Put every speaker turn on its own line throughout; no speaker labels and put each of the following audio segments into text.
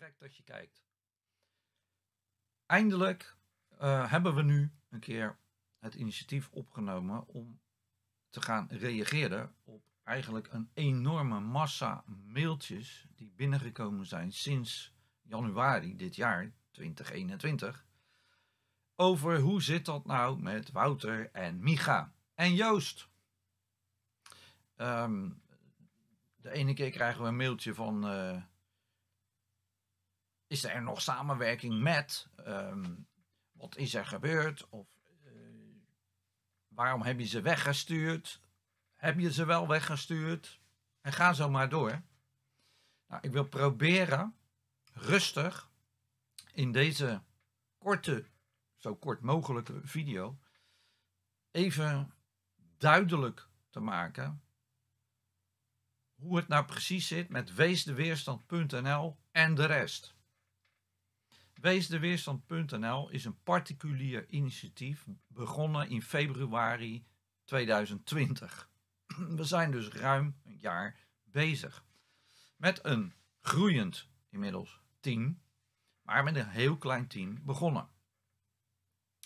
gek dat je kijkt. Eindelijk eh, hebben we nu een keer het initiatief opgenomen om te gaan reageren op eigenlijk een enorme massa mailtjes die binnengekomen zijn sinds januari dit jaar, 2021. Over hoe zit dat nou met Wouter en Micha en Joost. Ehm, de ene keer krijgen we een mailtje van eh, is er nog samenwerking met? Ehm, wat is er gebeurd? Of eh, waarom heb je ze weggestuurd? Heb je ze wel weggestuurd? En ga zo maar door. Nou, ik wil proberen rustig in deze korte, zo kort mogelijke video even duidelijk te maken hoe het nou precies zit met weesdeweerstand.nl en de rest. Weesdeweerstand.nl is een particulier initiatief begonnen in februari 2020. We zijn dus ruim een jaar bezig. Met een groeiend inmiddels team, maar met een heel klein team begonnen.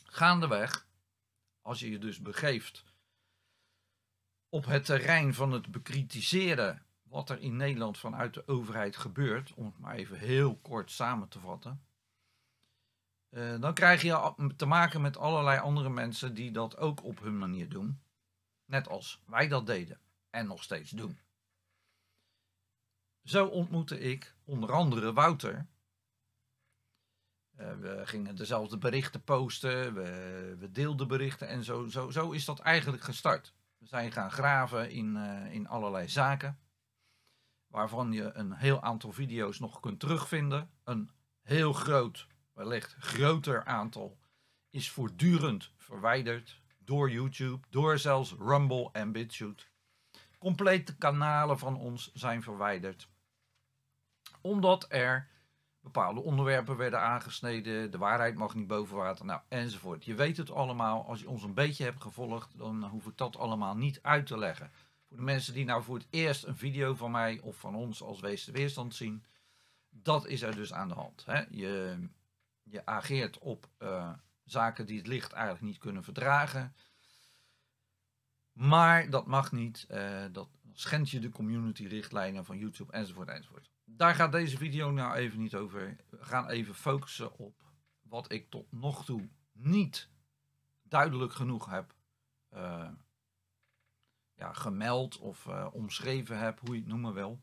Gaandeweg, als je je dus begeeft op het terrein van het bekritiseren wat er in Nederland vanuit de overheid gebeurt, om het maar even heel kort samen te vatten, eh, dan krijg je te maken met allerlei andere mensen die dat ook op hun manier doen. Net als wij dat deden en nog steeds doen. Zo ontmoette ik onder andere Wouter. Eh, we gingen dezelfde berichten posten, we, deelden berichten en zo, zo, zo, is dat eigenlijk gestart. We zijn gaan graven in, eh, in allerlei zaken, waarvan je een heel aantal video's nog kunt terugvinden. Een heel groot wellicht groter aantal, is voortdurend verwijderd door YouTube, door zelfs Rumble en BitChute. Complete kanalen van ons zijn verwijderd. Omdat er bepaalde onderwerpen werden aangesneden, de waarheid mag niet boven water, nou, enzovoort. Je weet het allemaal, als je ons een beetje hebt gevolgd, dan hoef ik dat allemaal niet uit te leggen. Voor de mensen die nou voor het eerst een video van mij of van ons als Wees de Weerstand zien, dat is er dus aan de hand. Hè? Je, je ageert op eh, zaken die het licht eigenlijk niet kunnen verdragen. Maar dat mag niet. Eh, dat schendt je de community-richtlijnen van YouTube enzovoort enzovoort. Daar gaat deze video nou even niet over. We gaan even focussen op wat ik tot nog toe niet duidelijk genoeg heb eh, ja, gemeld of omschreven heb, hoe je het noemen wil.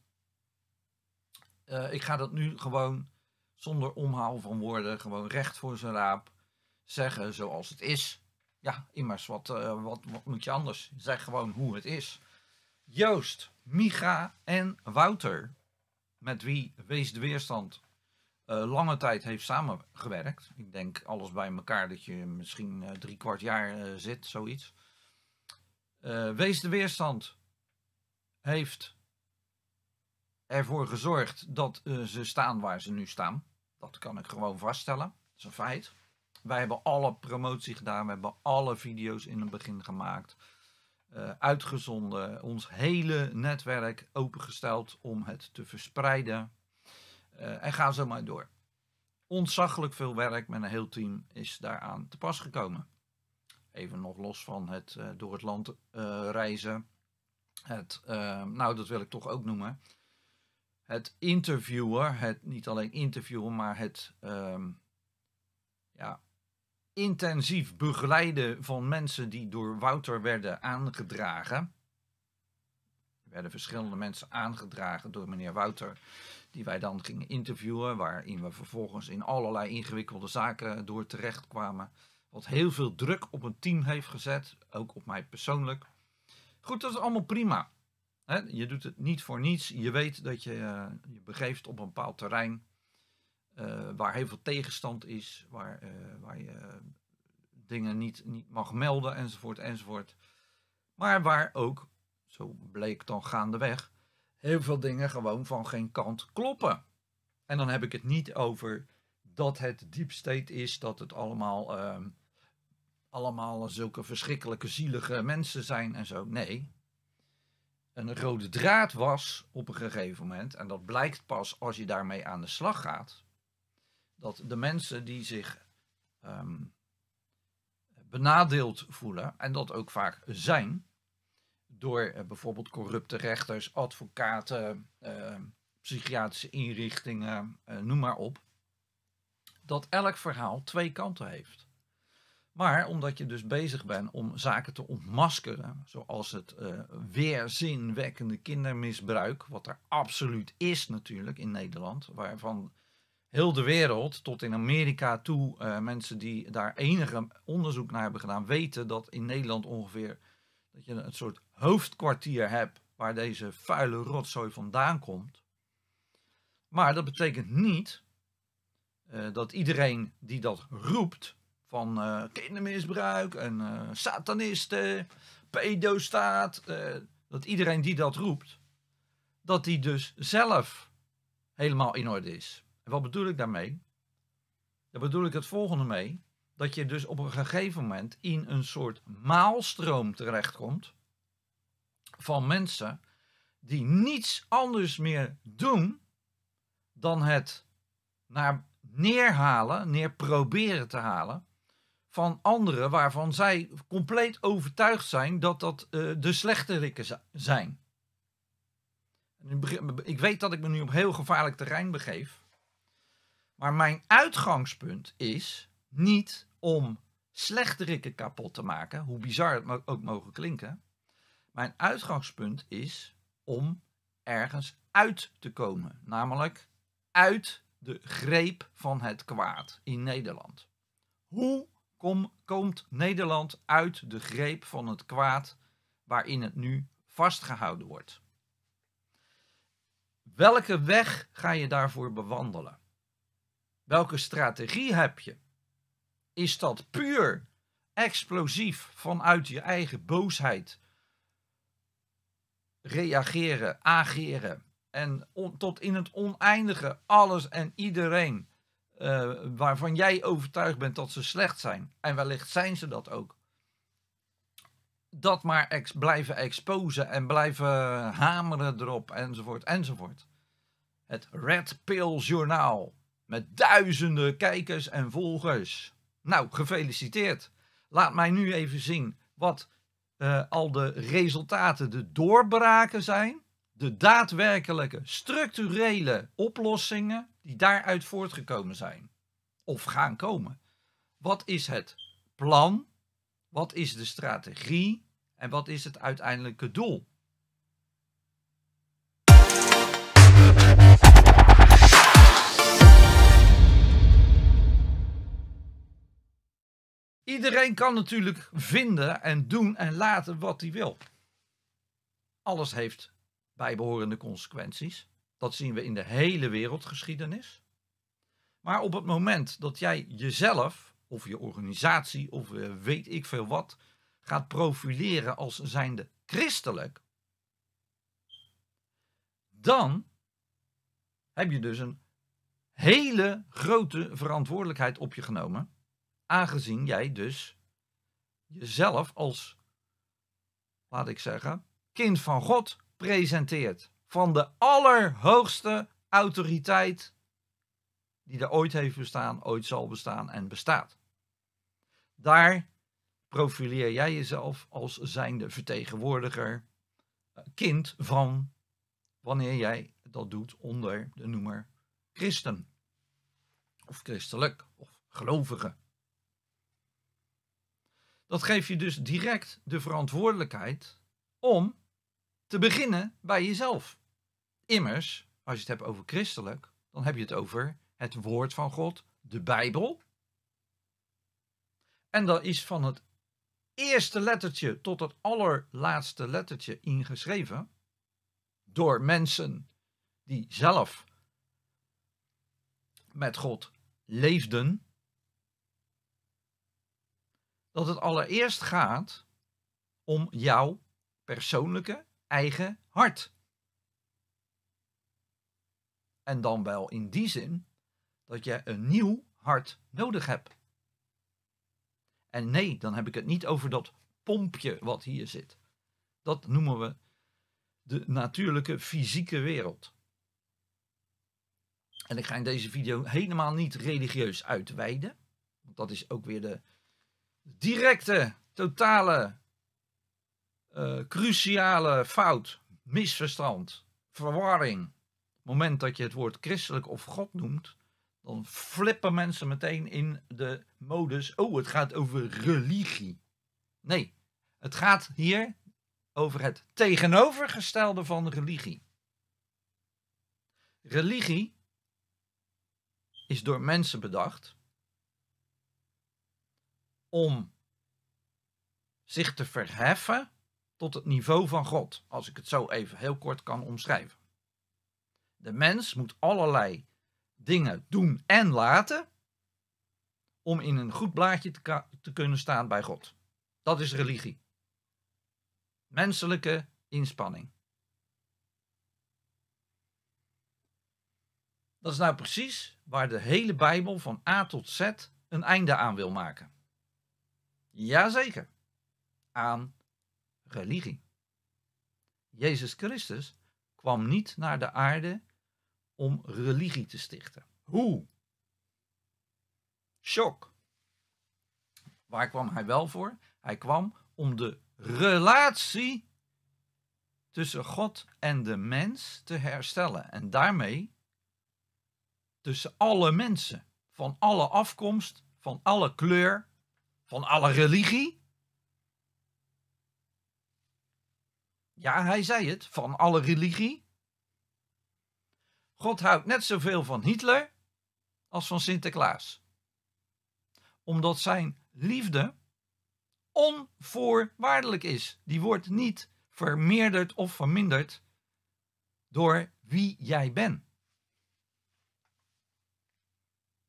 ik ga dat nu gewoon zonder omhaal van woorden, gewoon recht voor zijn raap zeggen zoals het is. Ja, immers, eh, wat, wat, moet je anders? Zeg gewoon hoe het is. Joost, Micha en Wouter, met wie Wees de Weerstand eh, lange tijd heeft samengewerkt. Ik denk alles bij elkaar dat je misschien uh, drie kwart jaar zit, zoiets. Wees de Weerstand heeft ervoor gezorgd dat ze staan waar ze nu staan. Dat kan ik gewoon vaststellen. Dat is een feit. Wij hebben alle promotie gedaan. We hebben alle video's in het begin gemaakt. Eh, uitgezonden. Ons hele netwerk opengesteld om het te verspreiden. Eh, en ga zo maar door. Ontzaglijk veel werk met een heel team is daaraan te pas gekomen. Even nog los van het eh, door het land reizen. Het, nou, dat wil ik toch ook noemen het interviewen, het niet alleen interviewen, maar het ehm, ja, intensief begeleiden van mensen die door Wouter werden aangedragen. Er werden verschillende mensen aangedragen door meneer Wouter, die wij dan gingen interviewen, waarin we vervolgens in allerlei ingewikkelde zaken door terecht kwamen. Wat heel veel druk op een team heeft gezet, ook op mij persoonlijk. Goed, dat is allemaal prima je doet het niet voor niets. Je weet dat je eh, je begeeft op een bepaald terrein eh, waar heel veel tegenstand is, waar, eh, waar je dingen niet, niet mag melden enzovoort enzovoort. Maar waar ook, zo bleek dan gaandeweg, heel veel dingen gewoon van geen kant kloppen. En dan heb ik het niet over dat het deep state is, dat het allemaal, ehm, allemaal zulke verschrikkelijke zielige mensen zijn en zo. Nee, een rode draad was op een gegeven moment, en dat blijkt pas als je daarmee aan de slag gaat, dat de mensen die zich ehm, benadeeld voelen, en dat ook vaak zijn, door eh, bijvoorbeeld corrupte rechters, advocaten, ehm, psychiatrische inrichtingen, eh, noem maar op, dat elk verhaal twee kanten heeft. Maar omdat je dus bezig bent om zaken te ontmaskeren, zoals het eh, weerzinwekkende kindermisbruik, wat er absoluut is natuurlijk in Nederland, waarvan heel de wereld tot in Amerika toe eh, mensen die daar enige onderzoek naar hebben gedaan, weten dat in Nederland ongeveer dat je een soort hoofdkwartier hebt waar deze vuile rotzooi vandaan komt. Maar dat betekent niet eh, dat iedereen die dat roept, van eh, kindermisbruik en eh, satanisten, pedostaat, uh, dat iedereen die dat roept, dat die dus zelf helemaal in orde is. En wat bedoel ik daarmee? Daar bedoel ik het volgende mee, dat je dus op een gegeven moment in een soort maalstroom terechtkomt van mensen die niets anders meer doen dan het naar neerhalen, neer proberen te halen van anderen waarvan zij compleet overtuigd zijn dat dat uh, de slechterikken zijn. Ik weet dat ik me nu op heel gevaarlijk terrein begeef. Maar mijn uitgangspunt is niet om slechterikken kapot te maken, hoe bizar het ook mogen klinken. Mijn uitgangspunt is om ergens uit te komen, namelijk uit de greep van het kwaad in Nederland. Hoe komt Nederland uit de greep van het kwaad waarin het nu vastgehouden wordt. Welke weg ga je daarvoor bewandelen? Welke strategie heb je? Is dat puur explosief vanuit je eigen boosheid reageren, ageren en tot in het oneindige alles en iedereen eh, waarvan jij overtuigd bent dat ze slecht zijn. En wellicht zijn ze dat ook. Dat maar blijven exposen en blijven hameren erop enzovoort enzovoort. Het Red Pill Journaal met duizenden kijkers en volgers. Nou, gefeliciteerd. Laat mij nu even zien wat eh, al de resultaten, de doorbraken zijn, de daadwerkelijke structurele oplossingen die daaruit voortgekomen zijn of gaan komen. Wat is het plan? Wat is de strategie? En wat is het uiteindelijke doel? Iedereen kan natuurlijk vinden en doen en laten wat hij wil. Alles heeft bijbehorende consequenties. Dat zien we in de hele wereldgeschiedenis. Maar op het moment dat jij jezelf of je organisatie of eh, weet ik veel wat gaat profileren als zijnde christelijk, dan heb je dus een hele grote verantwoordelijkheid op je genomen, aangezien jij dus jezelf als, laat ik zeggen, kind van God presenteert van de allerhoogste autoriteit die er ooit heeft bestaan, ooit zal bestaan en bestaat. Daar profileer jij jezelf als zijnde vertegenwoordiger, eh, kind van, wanneer jij dat doet onder de noemer christen. Of christelijk, of gelovige. Dat geeft je dus direct de verantwoordelijkheid om te beginnen bij jezelf. Immers, als je het hebt over christelijk, dan heb je het over het woord van God, de Bijbel. En dat is van het eerste lettertje tot het allerlaatste lettertje ingeschreven door mensen die zelf met God leefden. Dat het allereerst gaat om jouw persoonlijke eigen hart. En dan wel in die zin dat je een nieuw hart nodig hebt. En nee, dan heb ik het niet over dat pompje wat hier zit. Dat noemen we de natuurlijke fysieke wereld. En ik ga in deze video helemaal niet religieus uitweiden. Want dat is ook weer de directe, totale, eh, cruciale fout, misverstand, verwarring moment dat je het woord christelijk of God noemt, dan flippen mensen meteen in de modus, oh, het gaat over religie. Nee, het gaat hier over het tegenovergestelde van religie. Religie is door mensen bedacht om zich te verheffen tot het niveau van God, als ik het zo even heel kort kan omschrijven. De mens moet allerlei dingen doen en laten om in een goed blaadje te, kunnen staan bij God. Dat is religie. Menselijke inspanning. Dat is nou precies waar de hele Bijbel van A tot Z een einde aan wil maken. Jazeker, aan religie. Jezus Christus kwam niet naar de aarde om religie te stichten. Hoe? Shock. Waar kwam hij wel voor? Hij kwam om de relatie tussen God en de mens te herstellen. En daarmee tussen alle mensen, van alle afkomst, van alle kleur, van alle religie. Ja, hij zei het, van alle religie. God houdt net zoveel van Hitler als van Sinterklaas. Omdat zijn liefde onvoorwaardelijk is. Die wordt niet vermeerderd of verminderd door wie jij bent.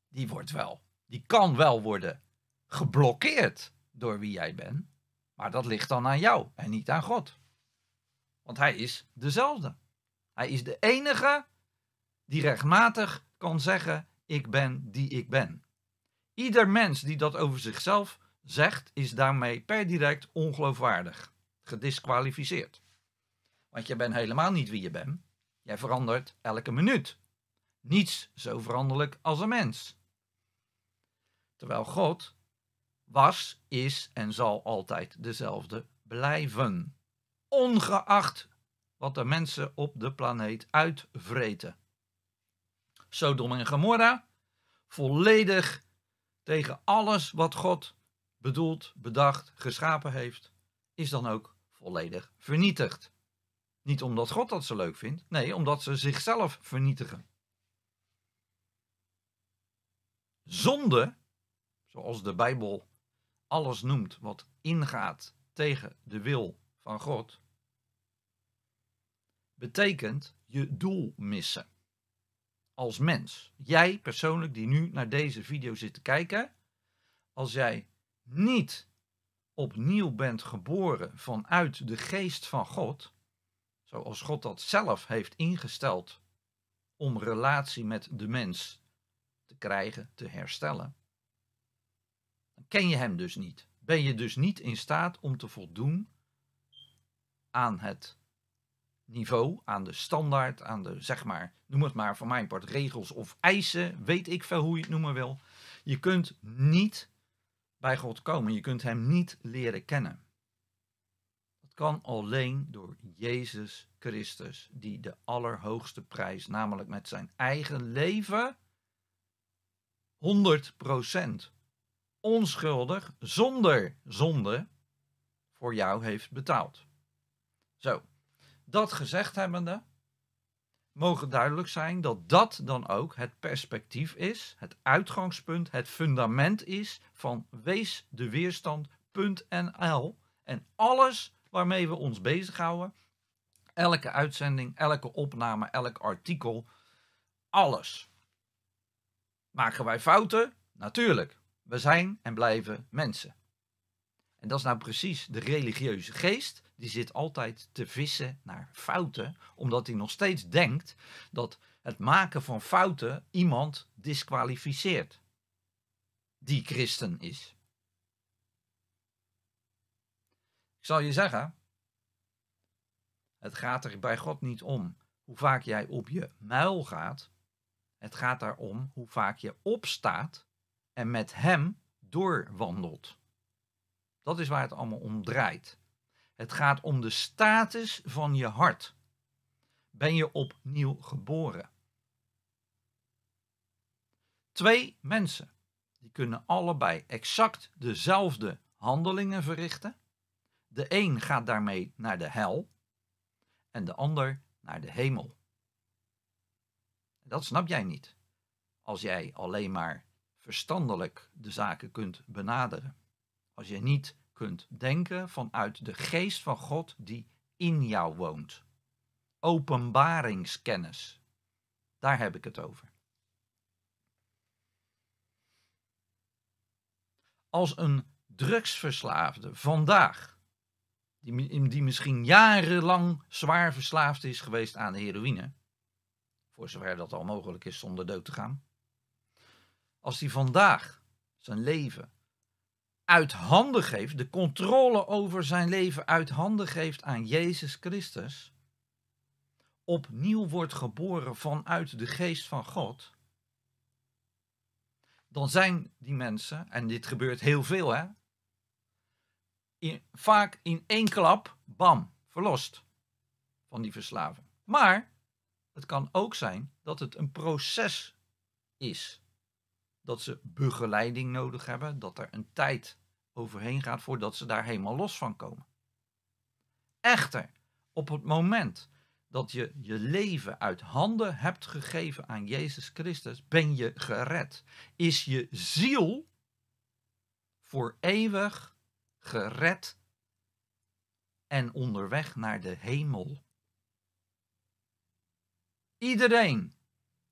Die wordt wel, die kan wel worden geblokkeerd door wie jij bent. Maar dat ligt dan aan jou en niet aan God. Want hij is dezelfde. Hij is de enige die rechtmatig kan zeggen: Ik ben die ik ben. Ieder mens die dat over zichzelf zegt, is daarmee per direct ongeloofwaardig, gedisqualificeerd. Want je bent helemaal niet wie je bent. Jij verandert elke minuut. Niets zo veranderlijk als een mens. Terwijl God was, is en zal altijd dezelfde blijven. Ongeacht wat de mensen op de planeet uitvreten. Sodom en Gomorra, volledig tegen alles wat God bedoeld, bedacht, geschapen heeft, is dan ook volledig vernietigd. Niet omdat God dat ze leuk vindt, nee, omdat ze zichzelf vernietigen. Zonde, zoals de Bijbel alles noemt wat ingaat tegen de wil van God, betekent je doel missen als mens. Jij persoonlijk die nu naar deze video zit te kijken. Als jij niet opnieuw bent geboren vanuit de geest van God. Zoals God dat zelf heeft ingesteld om relatie met de mens te krijgen, te herstellen. Dan ken je hem dus niet. Ben je dus niet in staat om te voldoen aan het niveau, aan de standaard, aan de zeg maar, noem het maar voor mijn part, regels of eisen, weet ik veel hoe je het noemen wil. Je kunt niet bij God komen, je kunt Hem niet leren kennen. Dat kan alleen door Jezus Christus, die de allerhoogste prijs, namelijk met zijn eigen leven, 100% onschuldig, zonder zonde, voor jou heeft betaald. Zo, dat gezegd hebbende, mogen duidelijk zijn dat dat dan ook het perspectief is, het uitgangspunt, het fundament is van wees de weerstand.nl en alles waarmee we ons bezighouden, elke uitzending, elke opname, elk artikel, alles. Maken wij fouten? Natuurlijk. We zijn en blijven mensen. En dat is nou precies de religieuze geest die zit altijd te vissen naar fouten, omdat hij nog steeds denkt dat het maken van fouten iemand disqualificeert die christen is. Ik zal je zeggen, het gaat er bij God niet om hoe vaak jij op je muil gaat. Het gaat daarom hoe vaak je opstaat en met Hem doorwandelt. Dat is waar het allemaal om draait. Het gaat om de status van je hart. Ben je opnieuw geboren? Twee mensen, die kunnen allebei exact dezelfde handelingen verrichten. De een gaat daarmee naar de hel en de ander naar de hemel. Dat snap jij niet als jij alleen maar verstandelijk de zaken kunt benaderen. Als je niet denken vanuit de geest van God die in jou woont. Openbaringskennis. Daar heb ik het over. Als een drugsverslaafde vandaag, die, die misschien jarenlang zwaar verslaafd is geweest aan de heroïne, voor zover dat al mogelijk is zonder dood te gaan, als die vandaag zijn leven uit handen geeft, de controle over zijn leven uit handen geeft aan Jezus Christus, opnieuw wordt geboren vanuit de geest van God, dan zijn die mensen, en dit gebeurt heel veel hè, vaak in één klap, bam, verlost van die verslaving. Maar het kan ook zijn dat het een proces is dat ze begeleiding nodig hebben, dat er een tijd overheen gaat voordat ze daar helemaal los van komen. Echter, op het moment dat je je leven uit handen hebt gegeven aan Jezus Christus, ben je gered. Is je ziel voor eeuwig gered en onderweg naar de hemel. Iedereen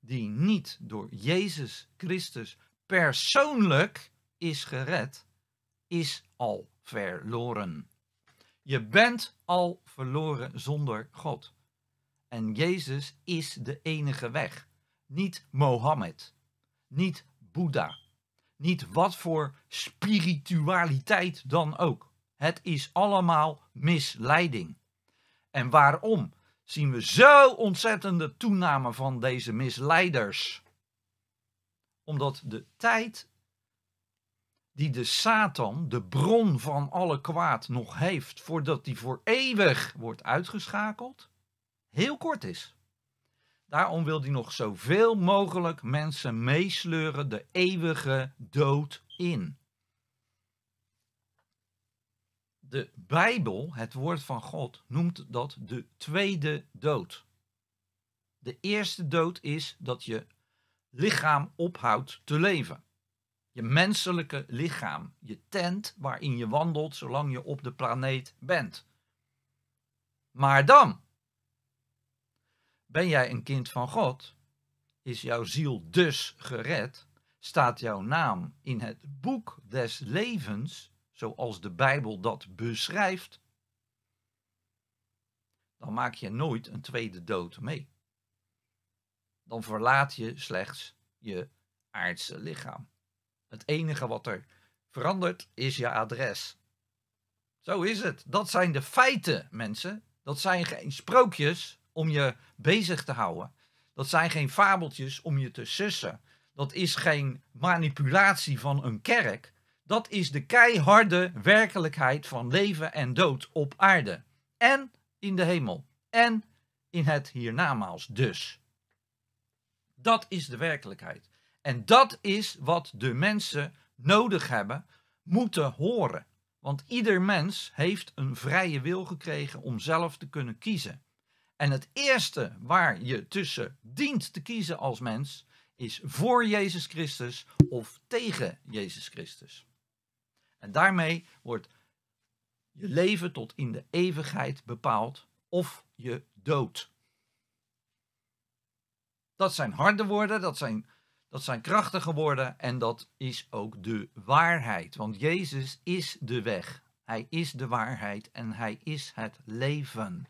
die niet door Jezus Christus persoonlijk is gered, is al verloren. Je bent al verloren zonder God. En Jezus is de enige weg. Niet Mohammed, niet Boeddha, niet wat voor spiritualiteit dan ook. Het is allemaal misleiding. En waarom? zien we zo ontzettende toename van deze misleiders. Omdat de tijd die de Satan, de bron van alle kwaad, nog heeft voordat die voor eeuwig wordt uitgeschakeld, heel kort is. Daarom wil hij nog zoveel mogelijk mensen meesleuren de eeuwige dood in. de Bijbel, het woord van God, noemt dat de tweede dood. De eerste dood is dat je lichaam ophoudt te leven. Je menselijke lichaam, je tent waarin je wandelt zolang je op de planeet bent. Maar dan, ben jij een kind van God, is jouw ziel dus gered, staat jouw naam in het boek des levens zoals de Bijbel dat beschrijft, dan maak je nooit een tweede dood mee. Dan verlaat je slechts je aardse lichaam. Het enige wat er verandert is je adres. Zo is het. Dat zijn de feiten, mensen. Dat zijn geen sprookjes om je bezig te houden. Dat zijn geen fabeltjes om je te sussen. Dat is geen manipulatie van een kerk. Dat is de keiharde werkelijkheid van leven en dood op aarde. En in de hemel. En in het hiernamaals dus. Dat is de werkelijkheid. En dat is wat de mensen nodig hebben, moeten horen. Want ieder mens heeft een vrije wil gekregen om zelf te kunnen kiezen. En het eerste waar je tussen dient te kiezen als mens is voor Jezus Christus of tegen Jezus Christus. En daarmee wordt je leven tot in de eeuwigheid bepaald of je dood. Dat zijn harde woorden, dat zijn, dat zijn krachtige woorden en dat is ook de waarheid. Want Jezus is de weg, Hij is de waarheid en Hij is het leven.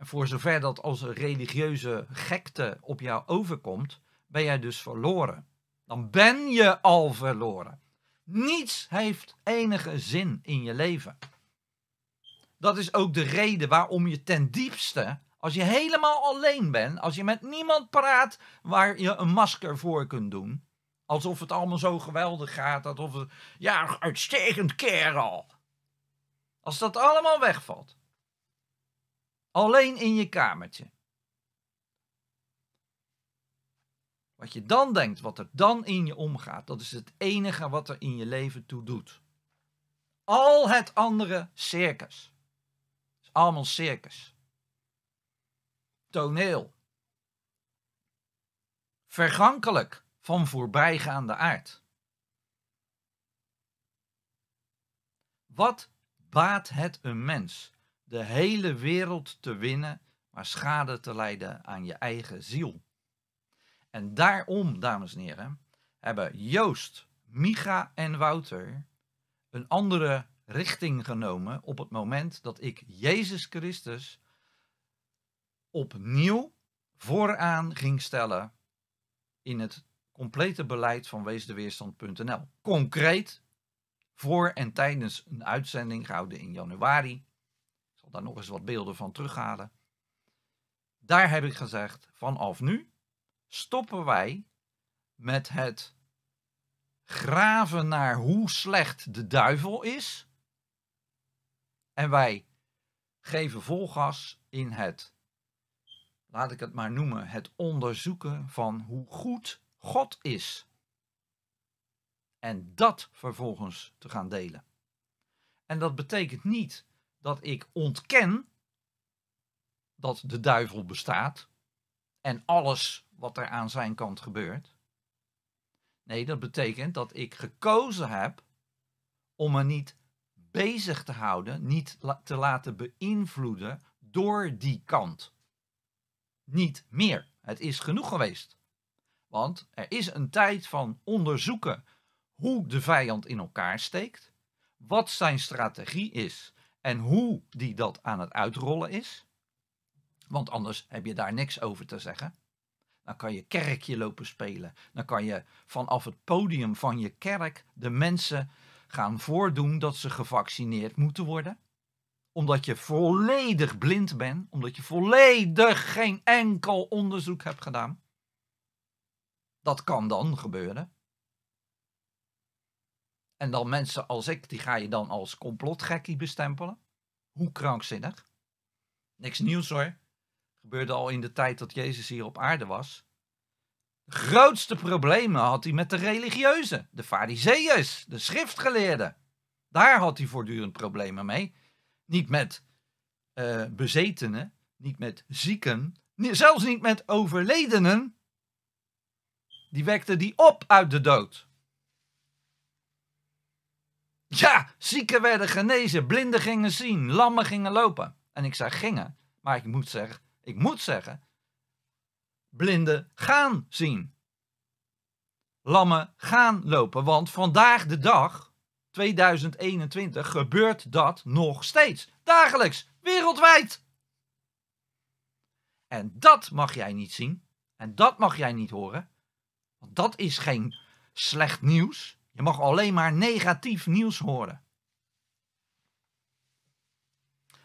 En voor zover dat als religieuze gekte op jou overkomt, ben jij dus verloren. Dan ben je al verloren. Niets heeft enige zin in je leven. Dat is ook de reden waarom je ten diepste, als je helemaal alleen bent, als je met niemand praat waar je een masker voor kunt doen, alsof het allemaal zo geweldig gaat, alsof het, ja, uitstekend kerel. Als dat allemaal wegvalt, alleen in je kamertje, Wat je dan denkt, wat er dan in je omgaat, dat is het enige wat er in je leven toe doet. Al het andere circus. is allemaal circus. Toneel. Vergankelijk van voorbijgaande aard. Wat baat het een mens de hele wereld te winnen, maar schade te lijden aan je eigen ziel? En daarom, dames en heren, hebben Joost, Micha en Wouter een andere richting genomen op het moment dat ik Jezus Christus opnieuw vooraan ging stellen in het complete beleid van weesdeweerstand.nl. Concreet voor en tijdens een uitzending gehouden in januari. Ik zal daar nog eens wat beelden van terughalen. Daar heb ik gezegd: vanaf nu stoppen wij met het graven naar hoe slecht de duivel is. En wij geven volgas in het, laat ik het maar noemen, het onderzoeken van hoe goed God is. En dat vervolgens te gaan delen. En dat betekent niet dat ik ontken dat de duivel bestaat en alles wat er aan zijn kant gebeurt. Nee, dat betekent dat ik gekozen heb om me niet bezig te houden, niet te laten beïnvloeden door die kant. Niet meer. Het is genoeg geweest. Want er is een tijd van onderzoeken hoe de vijand in elkaar steekt, wat zijn strategie is en hoe die dat aan het uitrollen is. Want anders heb je daar niks over te zeggen. Dan kan je kerkje lopen spelen. Dan kan je vanaf het podium van je kerk de mensen gaan voordoen dat ze gevaccineerd moeten worden. Omdat je volledig blind bent, omdat je volledig geen enkel onderzoek hebt gedaan. Dat kan dan gebeuren. En dan mensen als ik, die ga je dan als complotgekkie bestempelen. Hoe krankzinnig. Niks nieuws hoor gebeurde al in de tijd dat Jezus hier op aarde was. De grootste problemen had hij met de religieuzen, de fariseeërs, de schriftgeleerden. Daar had hij voortdurend problemen mee. Niet met uh, bezetenen, niet met zieken, zelfs niet met overledenen. Die wekte die op uit de dood. Ja, zieken werden genezen, blinden gingen zien, lammen gingen lopen. En ik zei gingen, maar ik moet zeggen, ik moet zeggen, blinden gaan zien. Lammen gaan lopen, want vandaag de dag, 2021, gebeurt dat nog steeds. Dagelijks, wereldwijd. En dat mag jij niet zien. En dat mag jij niet horen. Want dat is geen slecht nieuws. Je mag alleen maar negatief nieuws horen.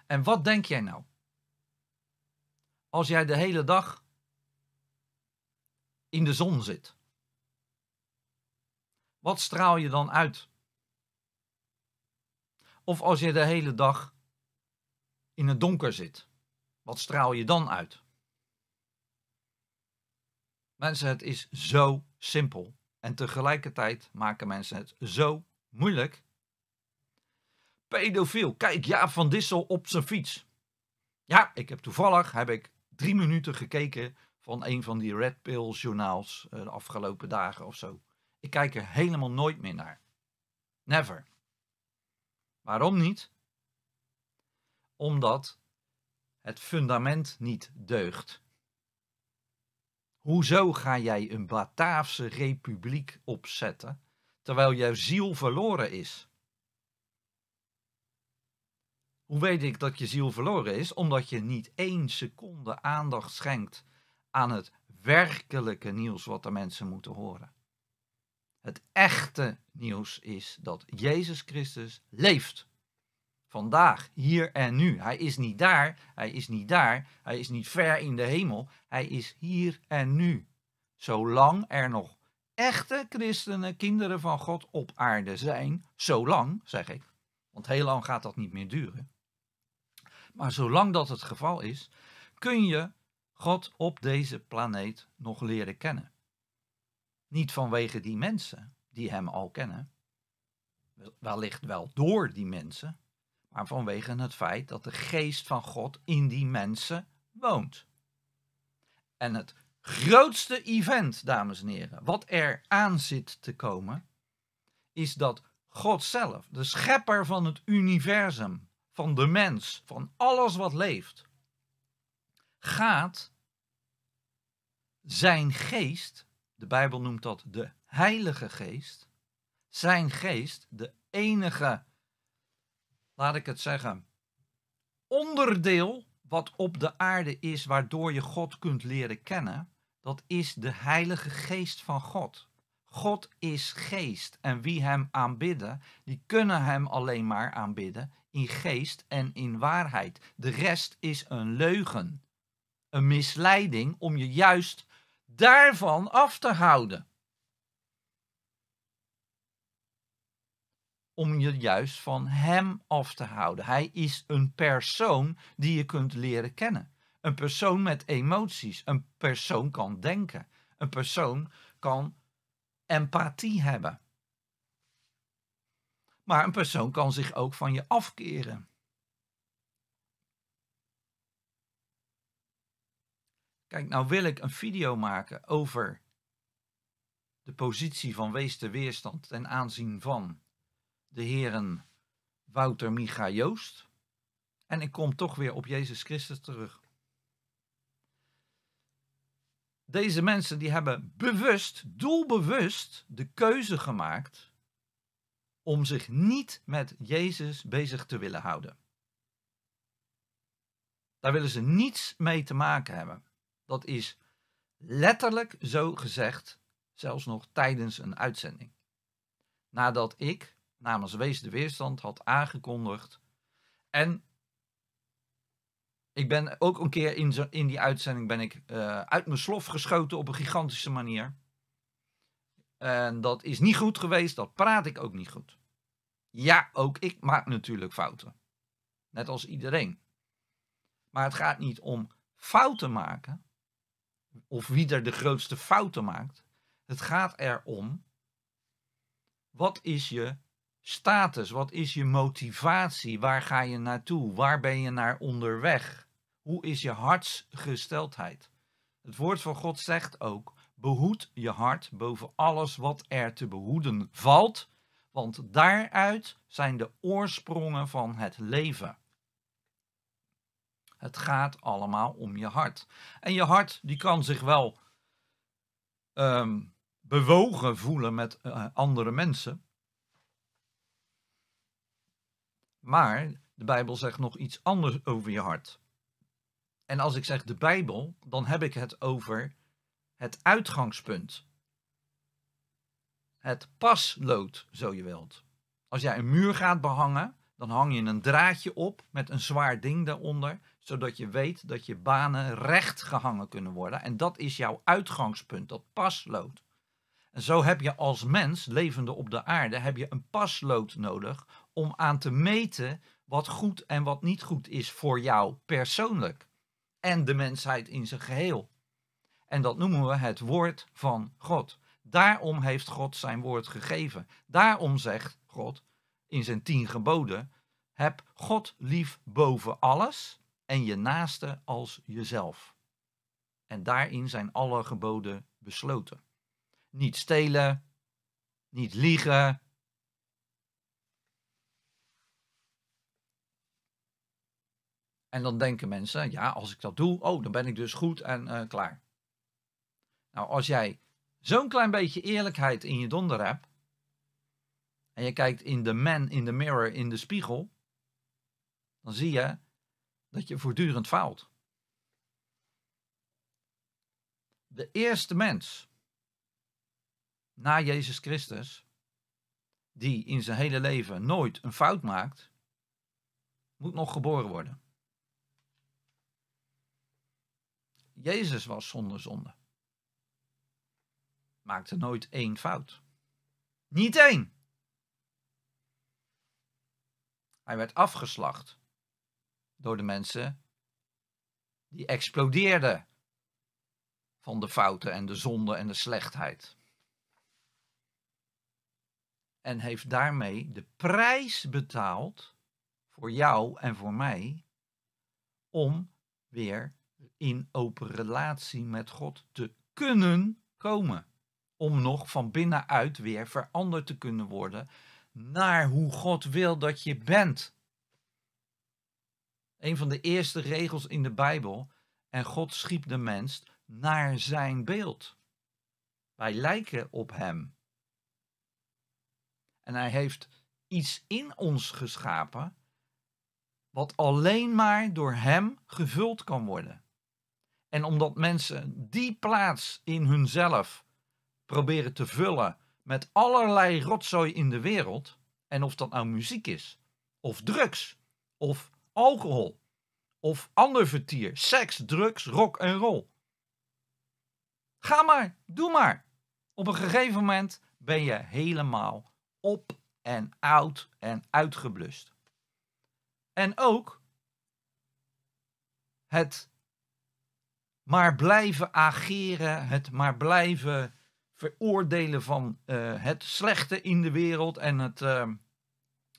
En wat denk jij nou? als jij de hele dag in de zon zit? Wat straal je dan uit? Of als je de hele dag in het donker zit, wat straal je dan uit? Mensen, het is zo simpel. En tegelijkertijd maken mensen het zo moeilijk. Pedofiel, kijk Jaap van Dissel op zijn fiets. Ja, ik heb toevallig heb ik drie minuten gekeken van een van die Red Pill journaals eh, de afgelopen dagen of zo. Ik kijk er helemaal nooit meer naar. Never. Waarom niet? Omdat het fundament niet deugt. Hoezo ga jij een Bataafse republiek opzetten terwijl jouw ziel verloren is? Hoe weet ik dat je ziel verloren is? Omdat je niet één seconde aandacht schenkt aan het werkelijke nieuws wat de mensen moeten horen. Het echte nieuws is dat Jezus Christus leeft. Vandaag, hier en nu. Hij is niet daar, hij is niet daar, hij is niet ver in de hemel. Hij is hier en nu. Zolang er nog echte christenen, kinderen van God op aarde zijn, zolang, zeg ik, want heel lang gaat dat niet meer duren. Maar zolang dat het geval is, kun je God op deze planeet nog leren kennen. Niet vanwege die mensen die Hem al kennen, wellicht wel door die mensen, maar vanwege het feit dat de geest van God in die mensen woont. En het grootste event, dames en heren, wat er aan zit te komen, is dat God zelf, de schepper van het universum, van de mens, van alles wat leeft, gaat zijn geest, de Bijbel noemt dat de Heilige Geest, zijn geest, de enige, laat ik het zeggen, onderdeel wat op de aarde is waardoor je God kunt leren kennen, dat is de Heilige Geest van God. God is geest en wie Hem aanbidden, die kunnen Hem alleen maar aanbidden in geest en in waarheid. De rest is een leugen. Een misleiding om je juist daarvan af te houden. Om je juist van hem af te houden. Hij is een persoon die je kunt leren kennen. Een persoon met emoties. Een persoon kan denken. Een persoon kan empathie hebben. Maar een persoon kan zich ook van je afkeren. Kijk, nou wil ik een video maken over de positie van Wees de Weerstand ten aanzien van de heren Wouter Micha Joost. En ik kom toch weer op Jezus Christus terug. Deze mensen die hebben bewust, doelbewust de keuze gemaakt om zich niet met Jezus bezig te willen houden. Daar willen ze niets mee te maken hebben. Dat is letterlijk zo gezegd, zelfs nog tijdens een uitzending. Nadat ik namens Wees de Weerstand had aangekondigd. En ik ben ook een keer in, in die uitzending ben ik eh, uit mijn slof geschoten op een gigantische manier. En dat is niet goed geweest, dat praat ik ook niet goed. Ja, ook ik maak natuurlijk fouten. Net als iedereen. Maar het gaat niet om fouten maken. Of wie er de grootste fouten maakt. Het gaat erom. Wat is je status? Wat is je motivatie? Waar ga je naartoe? Waar ben je naar onderweg? Hoe is je hartsgesteldheid? Het woord van God zegt ook: behoed je hart boven alles wat er te behoeden valt, want daaruit zijn de oorsprongen van het leven. Het gaat allemaal om je hart. En je hart die kan zich wel ehm, bewogen voelen met eh, andere mensen. Maar de Bijbel zegt nog iets anders over je hart. En als ik zeg de Bijbel, dan heb ik het over het uitgangspunt het paslood, zo je wilt. Als jij een muur gaat behangen, dan hang je een draadje op met een zwaar ding daaronder, zodat je weet dat je banen recht gehangen kunnen worden. En dat is jouw uitgangspunt, dat paslood. En zo heb je als mens, levende op de aarde, heb je een paslood nodig om aan te meten wat goed en wat niet goed is voor jou persoonlijk. En de mensheid in zijn geheel. En dat noemen we het woord van God. Daarom heeft God zijn woord gegeven. Daarom zegt God in zijn tien geboden: heb God lief boven alles en je naaste als jezelf. En daarin zijn alle geboden besloten. Niet stelen, niet liegen. En dan denken mensen, ja, als ik dat doe, oh, dan ben ik dus goed en eh, klaar. Nou, als jij Zo'n klein beetje eerlijkheid in je donder heb En je kijkt in de man, in the mirror, in de spiegel. Dan zie je dat je voortdurend faalt. De eerste mens na Jezus Christus, die in zijn hele leven nooit een fout maakt, moet nog geboren worden. Jezus was zonder zonde maakte nooit één fout. Niet één! Hij werd afgeslacht door de mensen die explodeerden van de fouten en de zonde en de slechtheid. En heeft daarmee de prijs betaald voor jou en voor mij om weer in open relatie met God te kunnen komen om nog van binnenuit weer veranderd te kunnen worden naar hoe God wil dat je bent. Een van de eerste regels in de Bijbel. En God schiep de mens naar zijn beeld. Wij lijken op hem. En hij heeft iets in ons geschapen. wat alleen maar door hem gevuld kan worden. En omdat mensen die plaats in hunzelf proberen te vullen met allerlei rotzooi in de wereld. En of dat nou muziek is, of drugs, of alcohol, of ander vertier, seks, drugs, rock en roll. Ga maar, doe maar. Op een gegeven moment ben je helemaal op en oud en uitgeblust. En ook het maar blijven ageren, het maar blijven veroordelen van eh, het slechte in de wereld en het ehm,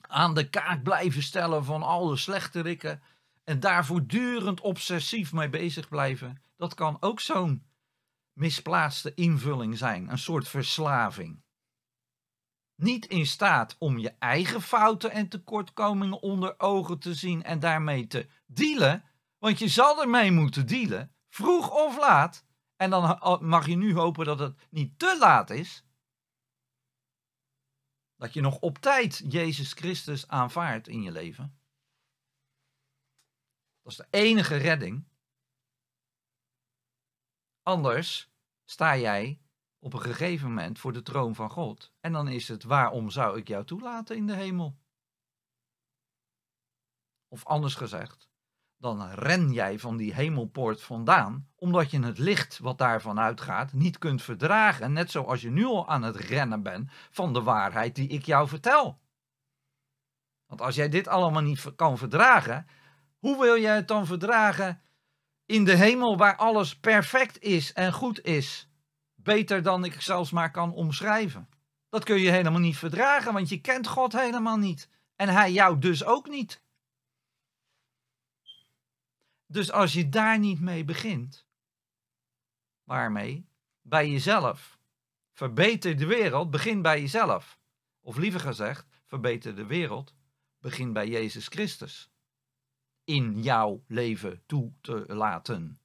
aan de kaak blijven stellen van alle slechterikken en daar voortdurend obsessief mee bezig blijven, dat kan ook zo'n misplaatste invulling zijn, een soort verslaving. Niet in staat om je eigen fouten en tekortkomingen onder ogen te zien en daarmee te dealen, want je zal ermee moeten dealen, vroeg of laat. En dan mag je nu hopen dat het niet te laat is. Dat je nog op tijd Jezus Christus aanvaardt in je leven. Dat is de enige redding. Anders sta jij op een gegeven moment voor de troon van God. En dan is het waarom zou ik jou toelaten in de hemel? Of anders gezegd, dan ren jij van die hemelpoort vandaan, omdat je het licht wat daarvan uitgaat niet kunt verdragen. Net zoals je nu al aan het rennen bent van de waarheid die ik jou vertel. Want als jij dit allemaal niet kan verdragen, hoe wil jij het dan verdragen in de hemel waar alles perfect is en goed is? Beter dan ik zelfs maar kan omschrijven. Dat kun je helemaal niet verdragen, want je kent God helemaal niet. En hij jou dus ook niet. Dus als je daar niet mee begint, waarmee? Bij jezelf. Verbeter de wereld, begin bij jezelf. Of liever gezegd, verbeter de wereld, begin bij Jezus Christus. In jouw leven toe te laten.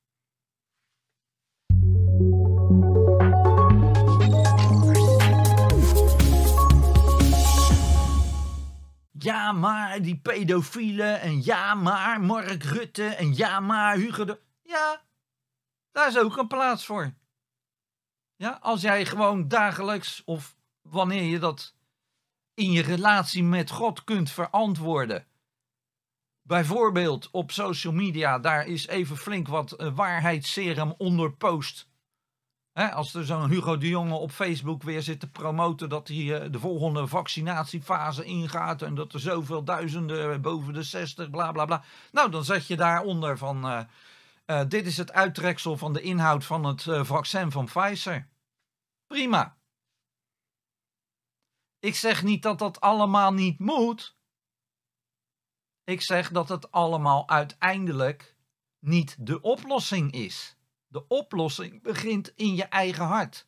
ja maar die pedofielen en ja maar Mark Rutte en ja maar Hugo de... Ja, daar is ook een plaats voor. Ja, als jij gewoon dagelijks of wanneer je dat in je relatie met God kunt verantwoorden. Bijvoorbeeld op social media, daar is even flink wat eh, waarheidsserum onder post als er zo'n Hugo de Jonge op Facebook weer zit te promoten dat hij eh, de volgende vaccinatiefase ingaat en dat er zoveel duizenden boven de 60, bla bla bla. Nou, dan zet je daaronder van eh, eh, dit is het uittreksel van de inhoud van het vaccin van Pfizer. Prima. Ik zeg niet dat dat allemaal niet moet. Ik zeg dat het allemaal uiteindelijk niet de oplossing is. De oplossing begint in je eigen hart.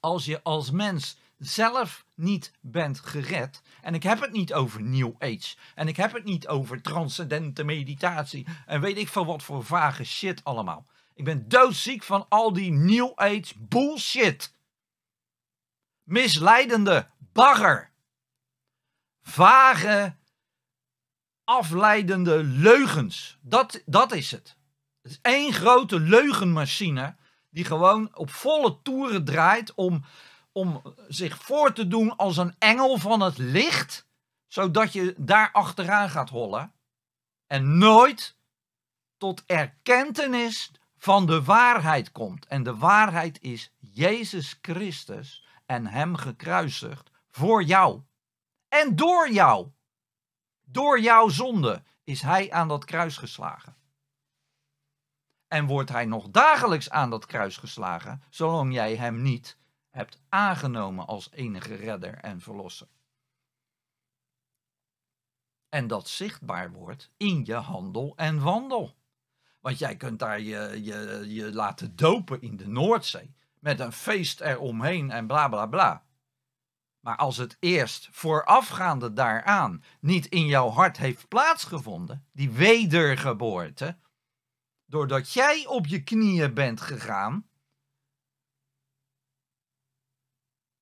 Als je als mens zelf niet bent gered. En ik heb het niet over New Age. En ik heb het niet over transcendente meditatie. En weet ik veel wat voor vage shit allemaal. Ik ben doodziek van al die New Age bullshit. Misleidende bagger. Vage, afleidende leugens. Dat, dat is het. Het is één grote leugenmachine die gewoon op volle toeren draait om, om zich voor te doen als een engel van het licht, zodat je daar achteraan gaat hollen en nooit tot erkentenis van de waarheid komt. En de waarheid is Jezus Christus en Hem gekruisigd voor jou en door jou. Door jouw zonde is Hij aan dat kruis geslagen en wordt hij nog dagelijks aan dat kruis geslagen, zolang jij hem niet hebt aangenomen als enige redder en verlosser. En dat zichtbaar wordt in je handel en wandel. Want jij kunt daar je, je, je laten dopen in de Noordzee. Met een feest eromheen en bla bla bla. Maar als het eerst voorafgaande daaraan niet in jouw hart heeft plaatsgevonden, die wedergeboorte, doordat jij op je knieën bent gegaan.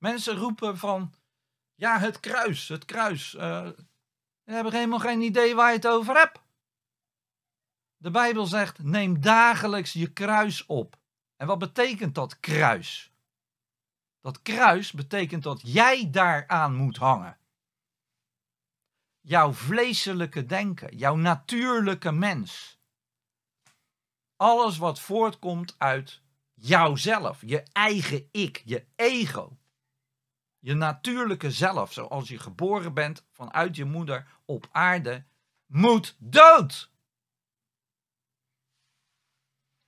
Mensen roepen van, ja, het kruis, het kruis. Uh, we hebben helemaal geen idee waar je het over hebt. De Bijbel zegt, neem dagelijks je kruis op. En wat betekent dat kruis? Dat kruis betekent dat jij daaraan moet hangen. Jouw vleeselijke denken, jouw natuurlijke mens. Alles wat voortkomt uit jouzelf, je eigen ik, je ego. Je natuurlijke zelf, zoals je geboren bent vanuit je moeder op aarde, moet dood.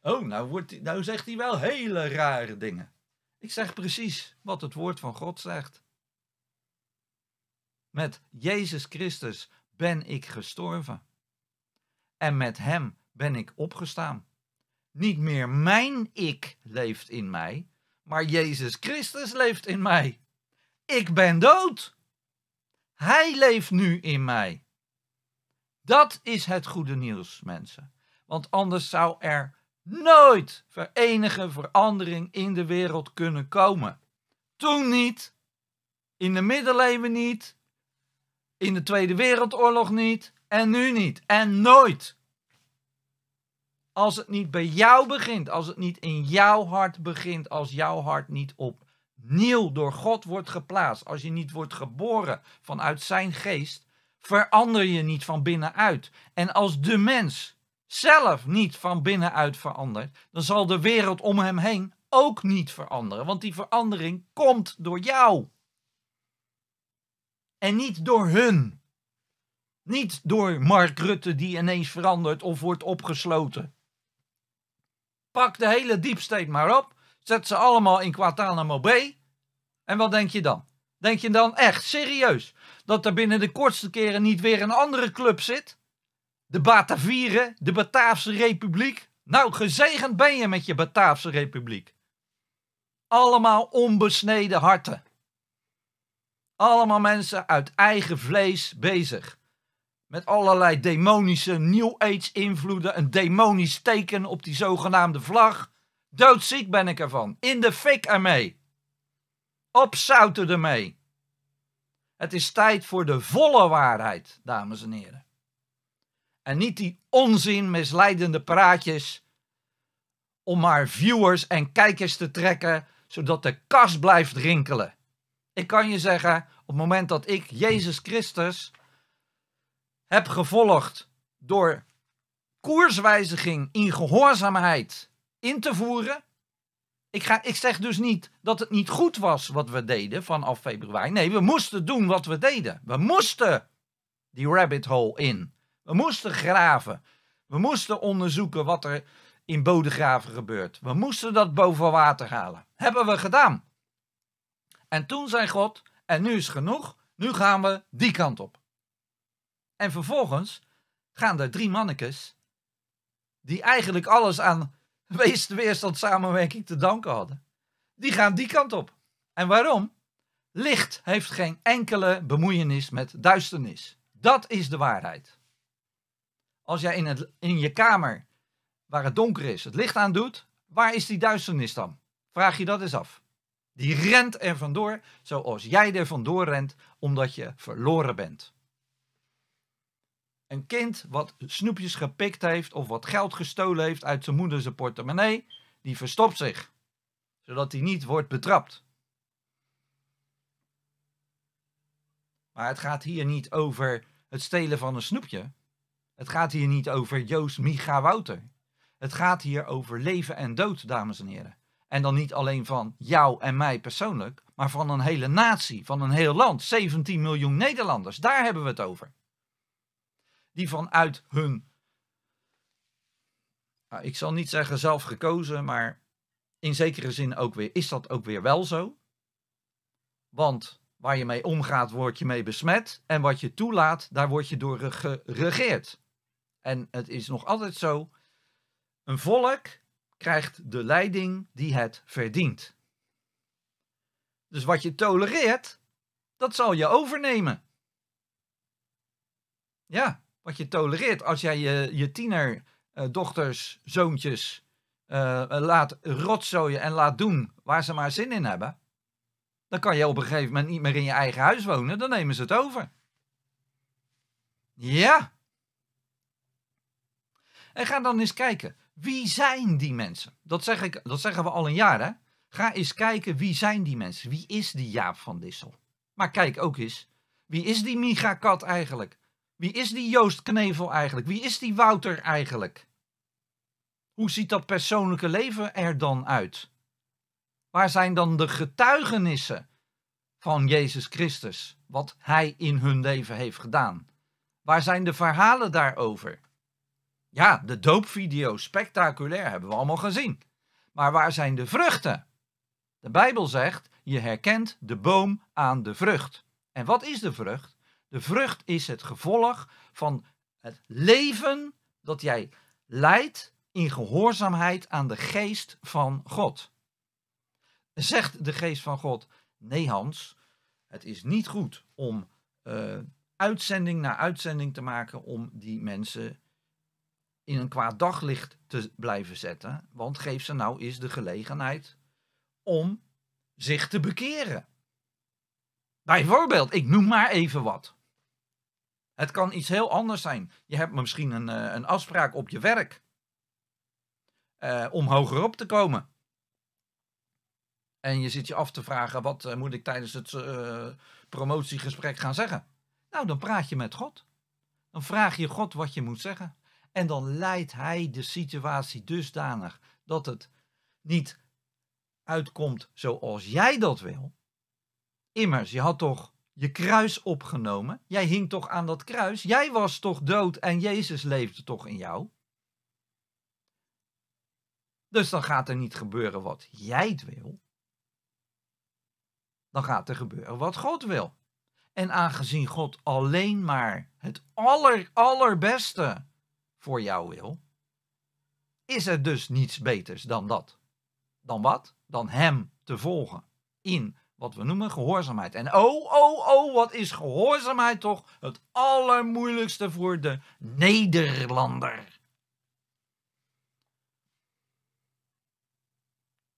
Oh, nou, nou zegt hij wel hele rare dingen. Ik zeg precies wat het woord van God zegt. Met Jezus Christus ben ik gestorven. En met Hem ben ik opgestaan. Niet meer mijn ik leeft in mij, maar Jezus Christus leeft in mij. Ik ben dood. Hij leeft nu in mij. Dat is het goede nieuws, mensen. Want anders zou er nooit verenige verandering in de wereld kunnen komen. Toen niet, in de middeleeuwen niet, in de Tweede Wereldoorlog niet en nu niet en nooit. Als het niet bij jou begint, als het niet in jouw hart begint, als jouw hart niet opnieuw door God wordt geplaatst, als je niet wordt geboren vanuit zijn geest, verander je niet van binnenuit. En als de mens zelf niet van binnenuit verandert, dan zal de wereld om hem heen ook niet veranderen, want die verandering komt door jou. En niet door hun. Niet door Mark Rutte die ineens verandert of wordt opgesloten. Pak de hele deep state maar op. Zet ze allemaal in Guantanamo Bay. En wat denk je dan? Denk je dan echt serieus dat er binnen de kortste keren niet weer een andere club zit? De Batavieren, de Bataafse Republiek. Nou, gezegend ben je met je Bataafse Republiek. Allemaal onbesneden harten. Allemaal mensen uit eigen vlees bezig. Met allerlei demonische New Age invloeden, een demonisch teken op die zogenaamde vlag. Doodziek ben ik ervan. In de fik ermee. Opzouten ermee. Het is tijd voor de volle waarheid, dames en heren. En niet die onzin, misleidende praatjes om maar viewers en kijkers te trekken, zodat de kas blijft rinkelen. Ik kan je zeggen, op het moment dat ik Jezus Christus heb gevolgd door koerswijziging in gehoorzaamheid in te voeren. Ik, ga, ik zeg dus niet dat het niet goed was wat we deden vanaf februari. Nee, we moesten doen wat we deden. We moesten die rabbit hole in. We moesten graven. We moesten onderzoeken wat er in bodengraven gebeurt. We moesten dat boven water halen. Hebben we gedaan. En toen zei God, en nu is genoeg, nu gaan we die kant op. En vervolgens gaan er drie mannekes, die eigenlijk alles aan weerstandssamenwerking te danken hadden, die gaan die kant op. En waarom? Licht heeft geen enkele bemoeienis met duisternis. Dat is de waarheid. Als jij in, het, in je kamer, waar het donker is, het licht aan doet, waar is die duisternis dan? Vraag je dat eens af. Die rent er vandoor zoals jij er vandoor rent, omdat je verloren bent. Een kind wat snoepjes gepikt heeft of wat geld gestolen heeft uit zijn moeder zijn portemonnee, die verstopt zich, zodat hij niet wordt betrapt. Maar het gaat hier niet over het stelen van een snoepje. Het gaat hier niet over Joost, Micha, Wouter. Het gaat hier over leven en dood, dames en heren. En dan niet alleen van jou en mij persoonlijk, maar van een hele natie, van een heel land. 17 miljoen Nederlanders, daar hebben we het over die vanuit hun, nou, ik zal niet zeggen zelf gekozen, maar in zekere zin ook weer, is dat ook weer wel zo? Want waar je mee omgaat, word je mee besmet. En wat je toelaat, daar word je door geregeerd. En het is nog altijd zo: een volk krijgt de leiding die het verdient. Dus wat je tolereert, dat zal je overnemen. Ja wat je tolereert als jij je, je tiener, eh, dochters, zoontjes eh, eh, laat rotzooien en laat doen waar ze maar zin in hebben. Dan kan je op een gegeven moment niet meer in je eigen huis wonen, dan nemen ze het over. Ja. En ga dan eens kijken, wie zijn die mensen? Dat, zeg ik, dat zeggen we al een jaar, hè? Ga eens kijken, wie zijn die mensen? Wie is die Jaap van Dissel? Maar kijk ook eens, wie is die Miga-kat eigenlijk? Wie is die Joost Knevel eigenlijk? Wie is die Wouter eigenlijk? Hoe ziet dat persoonlijke leven er dan uit? Waar zijn dan de getuigenissen van Jezus Christus, wat Hij in hun leven heeft gedaan? Waar zijn de verhalen daarover? Ja, de doopvideo, spectaculair, hebben we allemaal gezien. Maar waar zijn de vruchten? De Bijbel zegt, je herkent de boom aan de vrucht. En wat is de vrucht? De vrucht is het gevolg van het leven dat jij leidt in gehoorzaamheid aan de geest van God. Zegt de geest van God: Nee, Hans, het is niet goed om eh, uitzending na uitzending te maken om die mensen in een kwaad daglicht te blijven zetten. Want geef ze nou eens de gelegenheid om zich te bekeren. Bijvoorbeeld, ik noem maar even wat. Het kan iets heel anders zijn. Je hebt misschien een, eh, een afspraak op je werk eh, om hogerop te komen. En je zit je af te vragen, wat eh, moet ik tijdens het promotiegesprek gaan zeggen? Nou, dan praat je met God. Dan vraag je God wat je moet zeggen. En dan leidt Hij de situatie dusdanig dat het niet uitkomt zoals jij dat wil. Immers, je had toch je kruis opgenomen. Jij hing toch aan dat kruis? Jij was toch dood en Jezus leefde toch in jou? Dus dan gaat er niet gebeuren wat jij het wil. Dan gaat er gebeuren wat God wil. En aangezien God alleen maar het aller, allerbeste voor jou wil, is er dus niets beters dan dat. Dan wat? Dan Hem te volgen in wat we noemen gehoorzaamheid. En oh, oh, oh, wat is gehoorzaamheid toch het allermoeilijkste voor de Nederlander.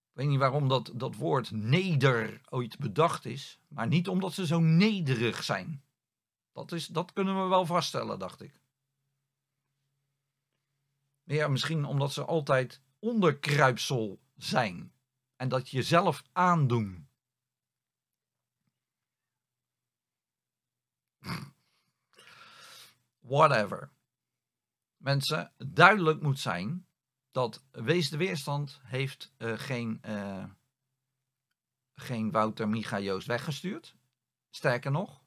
Ik weet niet waarom dat, dat woord neder ooit bedacht is, maar niet omdat ze zo nederig zijn. Dat, is, dat kunnen we wel vaststellen, dacht ik. Ja, misschien omdat ze altijd onderkruipsel zijn en dat jezelf aandoen. Whatever. Mensen, duidelijk moet zijn dat Wees de Weerstand heeft eh, geen, eh, geen Wouter Micha Joost weggestuurd. Sterker nog,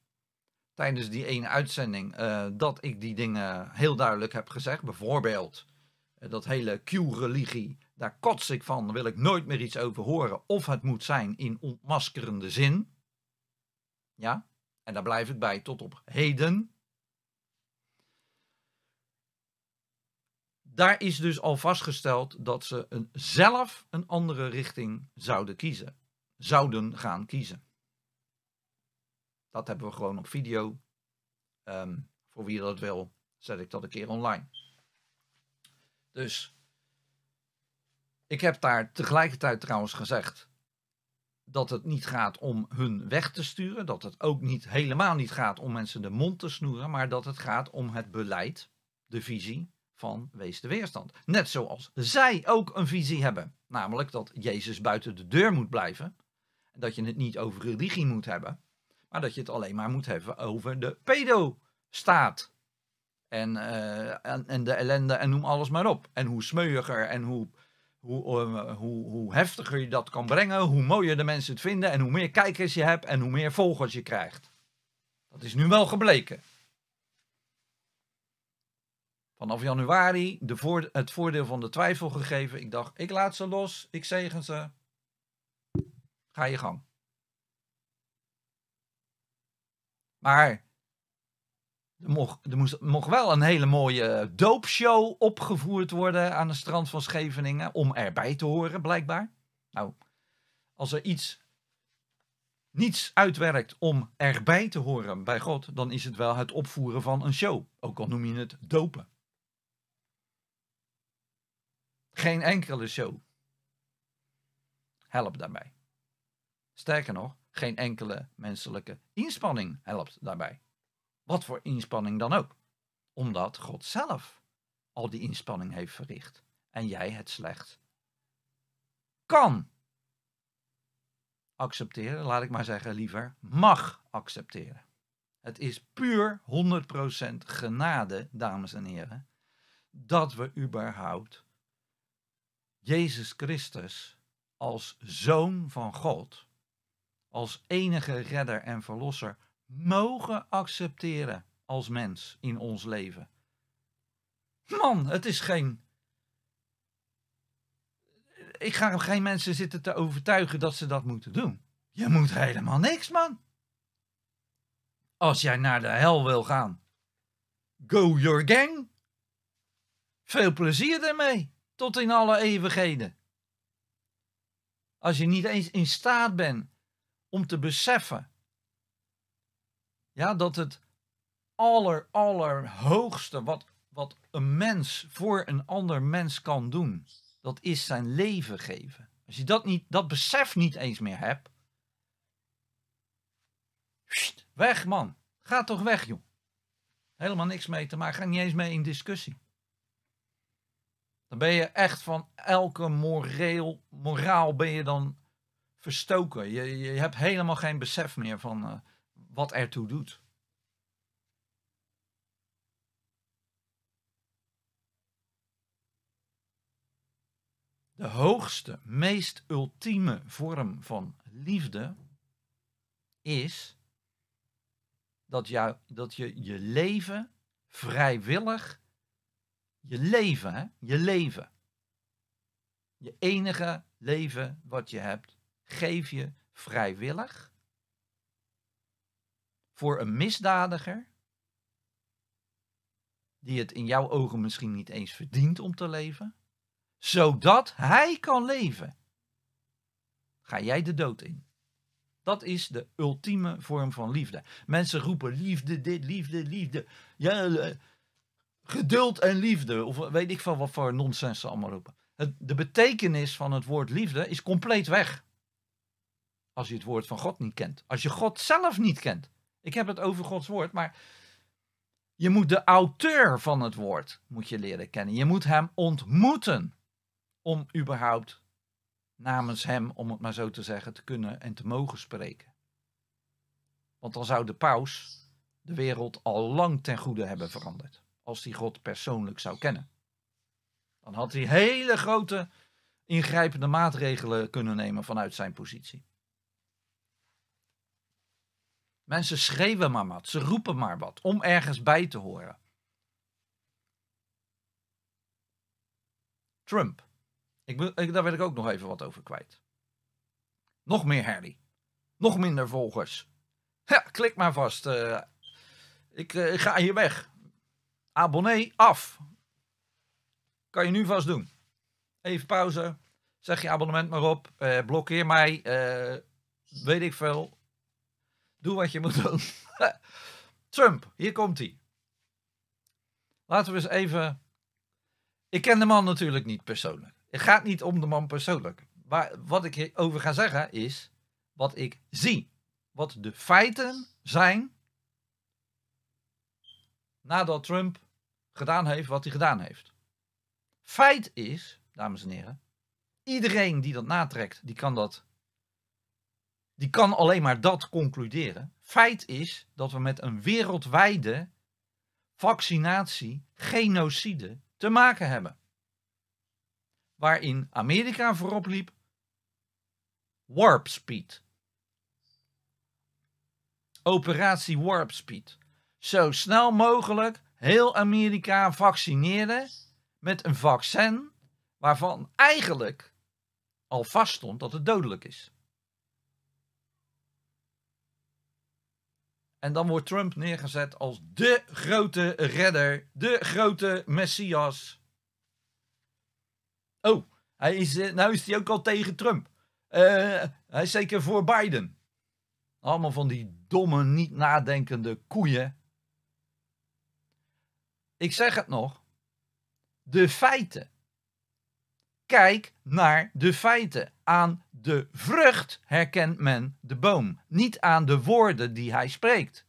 tijdens die ene uitzending eh, dat ik die dingen heel duidelijk heb gezegd. Bijvoorbeeld dat hele Q-religie, daar kots ik van, daar wil ik nooit meer iets over horen. Of het moet zijn in ontmaskerende zin. Ja, en daar blijft het bij tot op heden. Daar is dus al vastgesteld dat ze een, zelf een andere richting zouden kiezen. Zouden gaan kiezen. Dat hebben we gewoon op video. Ehm, voor wie dat wil, zet ik dat een keer online. Dus ik heb daar tegelijkertijd trouwens gezegd dat het niet gaat om hun weg te sturen, dat het ook niet helemaal niet gaat om mensen de mond te snoeren, maar dat het gaat om het beleid, de visie van wees de weerstand. Net zoals zij ook een visie hebben, namelijk dat Jezus buiten de deur moet blijven, dat je het niet over religie moet hebben, maar dat je het alleen maar moet hebben over de pedo-staat. En, eh, en, en de ellende en noem alles maar op. En hoe smeuiger en hoe hoe, ehm, hoe, hoe heftiger je dat kan brengen, hoe mooier de mensen het vinden en hoe meer kijkers je hebt en hoe meer volgers je krijgt. Dat is nu wel gebleken. Vanaf januari de voor, het voordeel van de twijfel gegeven. Ik dacht, ik laat ze los, ik zegen ze. Ga je gang. Maar er mocht, er, moest, mocht wel een hele mooie doopshow opgevoerd worden aan het strand van Scheveningen. Om erbij te horen, blijkbaar. Nou, als er iets niets uitwerkt om erbij te horen bij God, dan is het wel het opvoeren van een show. Ook al noem je het dopen. Geen enkele show. helpt daarbij. Sterker nog, geen enkele menselijke inspanning helpt daarbij. Wat voor inspanning dan ook. Omdat God zelf al die inspanning heeft verricht en jij het slechts kan accepteren, laat ik maar zeggen liever, mag accepteren. Het is puur 100% genade, dames en heren, dat we überhaupt Jezus Christus als zoon van God, als enige redder en verlosser mogen accepteren als mens in ons leven. Man, het is geen. Ik ga geen mensen zitten te overtuigen dat ze dat moeten doen. Je moet helemaal niks, man. Als jij naar de hel wil gaan, go your gang. Veel plezier ermee, tot in alle eeuwigheden. Als je niet eens in staat bent om te beseffen ja, dat het aller, allerhoogste wat, wat een mens voor een ander mens kan doen, dat is zijn leven geven. Als je dat, niet, dat besef niet eens meer hebt, weg man, ga toch weg joh. Helemaal niks mee te maken, ga niet eens mee in discussie. Dan ben je echt van elke moreel, moraal ben je dan verstoken. Je, je hebt helemaal geen besef meer van... Eh, wat ertoe doet. De hoogste, meest ultieme vorm van liefde is dat, jou, dat je je leven vrijwillig, je leven, hè, je leven, je enige leven wat je hebt, geef je vrijwillig voor een misdadiger, die het in jouw ogen misschien niet eens verdient om te leven, zodat hij kan leven, ga jij de dood in. Dat is de ultieme vorm van liefde. Mensen roepen liefde, dit, liefde, liefde. Ja, eh, geduld en liefde. Of weet ik van wat voor nonsens ze allemaal roepen. Het, de betekenis van het woord liefde is compleet weg. Als je het woord van God niet kent. Als je God zelf niet kent. Ik heb het over Gods woord, maar je moet de auteur van het woord moet je leren kennen. Je moet hem ontmoeten om überhaupt namens hem, om het maar zo te zeggen, te kunnen en te mogen spreken. Want dan zou de paus de wereld al lang ten goede hebben veranderd. Als hij God persoonlijk zou kennen. Dan had hij hele grote ingrijpende maatregelen kunnen nemen vanuit zijn positie. Mensen schreeuwen maar wat, ze roepen maar wat om ergens bij te horen. Trump. Ik, ik, daar wil ik ook nog even wat over kwijt. Nog meer herrie. Nog minder volgers. Ja, klik maar vast. Eh, eh, ik, ga hier weg. Abonnee af. Kan je nu vast doen. Even pauze. Zeg je abonnement maar op. Eh, blokkeer mij. weet ik veel. Doe wat je moet doen. Trump, hier komt hij. Laten we eens even. Ik ken de man natuurlijk niet persoonlijk. Het gaat niet om de man persoonlijk. Maar wat ik over ga zeggen is wat ik zie. Wat de feiten zijn nadat Trump gedaan heeft wat hij gedaan heeft. Feit is, dames en heren, iedereen die dat natrekt, die kan dat die kan alleen maar dat concluderen. Feit is dat we met een wereldwijde vaccinatie, genocide, te maken hebben. Waarin Amerika voorop liep, Warp Speed. Operatie Warp Speed. Zo snel mogelijk heel Amerika vaccineren met een vaccin waarvan eigenlijk al vaststond dat het dodelijk is. En dan wordt Trump neergezet als de grote redder, de grote messias. Oh, hij is, eh, nou is hij ook al tegen Trump. Eh, hij is zeker voor Biden. Allemaal van die domme, niet nadenkende koeien. Ik zeg het nog. De feiten Kijk naar de feiten. Aan de vrucht herkent men de boom, niet aan de woorden die hij spreekt.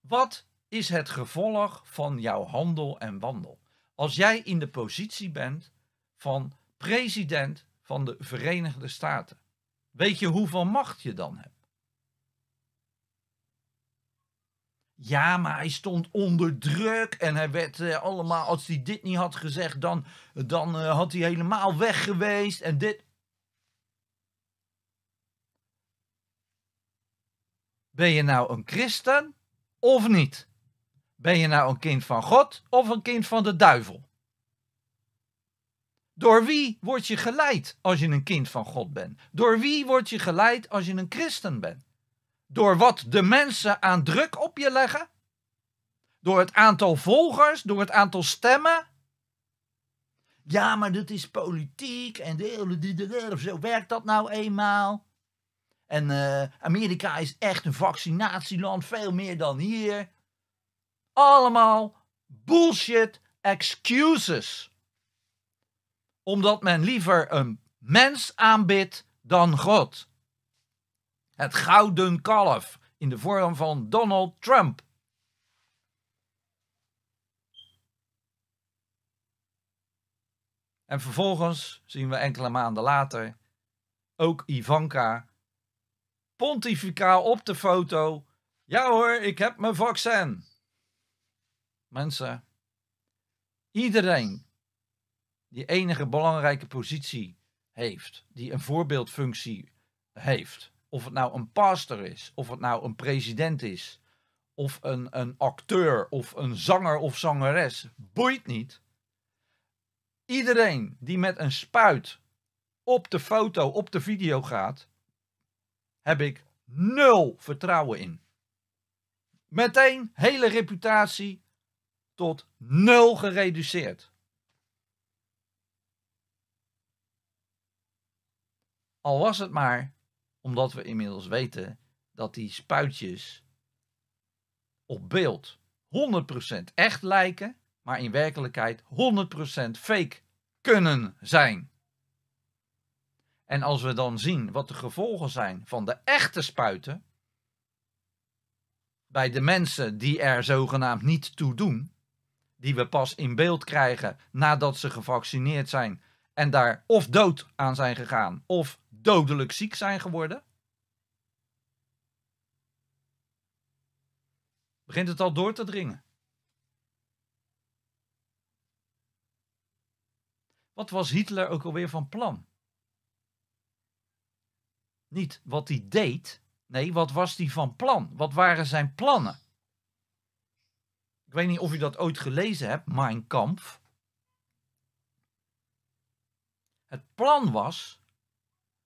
Wat is het gevolg van jouw handel en wandel? Als jij in de positie bent van president van de Verenigde Staten, weet je hoeveel macht je dan hebt? Ja, maar hij stond onder druk en hij werd eh, allemaal, als hij dit niet had gezegd, dan, dan eh, had hij helemaal weg geweest en dit. Ben je nou een christen of niet? Ben je nou een kind van God of een kind van de duivel? Door wie word je geleid als je een kind van God bent? Door wie word je geleid als je een christen bent? Door wat de mensen aan druk op je leggen? Door het aantal volgers, door het aantal stemmen? Ja, maar dat is politiek en de, hele zo werkt dat nou eenmaal. En eh, Amerika is echt een vaccinatieland, veel meer dan hier. Allemaal bullshit excuses. Omdat men liever een mens aanbidt dan God het gouden kalf in de vorm van Donald Trump. En vervolgens zien we enkele maanden later ook Ivanka pontificaal op de foto. Ja hoor, ik heb mijn vaccin. Mensen, iedereen die enige belangrijke positie heeft, die een voorbeeldfunctie heeft, of het nou een pastor is, of het nou een president is, of een, een acteur, of een zanger of zangeres, boeit niet. Iedereen die met een spuit op de foto, op de video gaat, heb ik nul vertrouwen in. Meteen hele reputatie tot nul gereduceerd. Al was het maar omdat we inmiddels weten dat die spuitjes op beeld 100% echt lijken, maar in werkelijkheid 100% fake kunnen zijn. En als we dan zien wat de gevolgen zijn van de echte spuiten, bij de mensen die er zogenaamd niet toe doen, die we pas in beeld krijgen nadat ze gevaccineerd zijn en daar of dood aan zijn gegaan of dodelijk ziek zijn geworden? Begint het al door te dringen? Wat was Hitler ook alweer van plan? Niet wat hij deed, nee, wat was hij van plan? Wat waren zijn plannen? Ik weet niet of u dat ooit gelezen hebt, Mein Kampf. Het plan was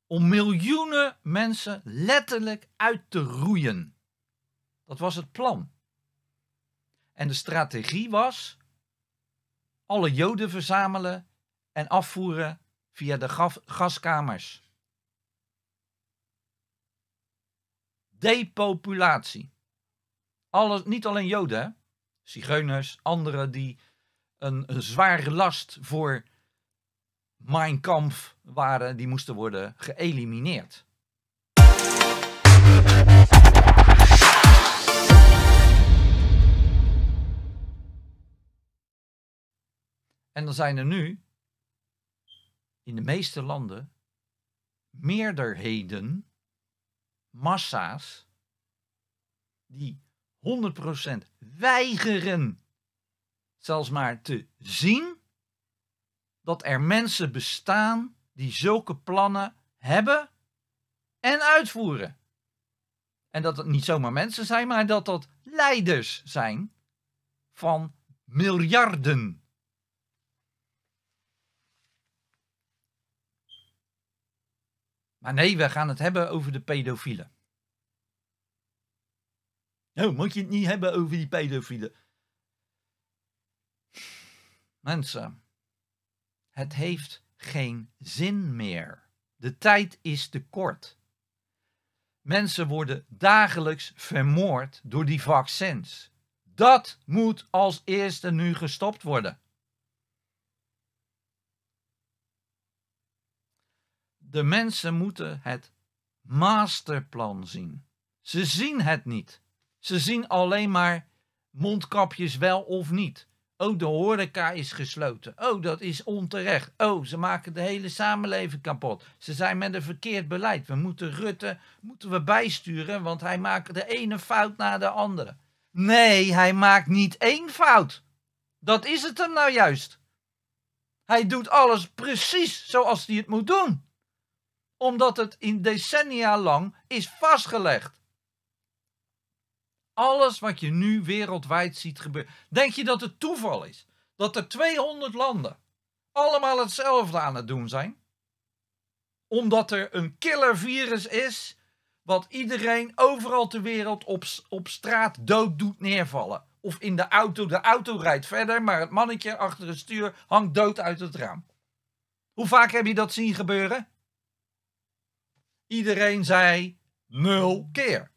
om miljoenen mensen letterlijk uit te roeien. Dat was het plan. En de strategie was alle Joden verzamelen en afvoeren via de gaskamers. Depopulatie. niet alleen Joden, zigeuners, anderen die een, een zware last voor Mein Kampf waren, die moesten worden geëlimineerd. En dan zijn er nu in de meeste landen meerderheden, massa's, die 100% weigeren zelfs maar te zien dat er mensen bestaan die zulke plannen hebben en uitvoeren. En dat het niet zomaar mensen zijn, maar dat dat leiders zijn van miljarden. Maar nee, we gaan het hebben over de pedofielen. Nou, moet je het niet hebben over die pedofielen. Mensen, het heeft geen zin meer. De tijd is te kort. Mensen worden dagelijks vermoord door die vaccins. Dat moet als eerste nu gestopt worden. De mensen moeten het masterplan zien. Ze zien het niet. Ze zien alleen maar mondkapjes wel of niet. Oh, de horeca is gesloten. Oh, dat is onterecht. Oh, ze maken de hele samenleving kapot. Ze zijn met een verkeerd beleid. We moeten Rutte moeten we bijsturen, want hij maakt de ene fout na de andere. Nee, hij maakt niet één fout. Dat is het hem nou juist. Hij doet alles precies zoals hij het moet doen. Omdat het in decennia lang is vastgelegd. Alles wat je nu wereldwijd ziet gebeuren. Denk je dat het toeval is? Dat er 200 landen allemaal hetzelfde aan het doen zijn? Omdat er een killer virus is wat iedereen overal ter wereld op, op straat dood doet neervallen. Of in de auto. De auto rijdt verder, maar het mannetje achter het stuur hangt dood uit het raam. Hoe vaak heb je dat zien gebeuren? Iedereen zei nul keer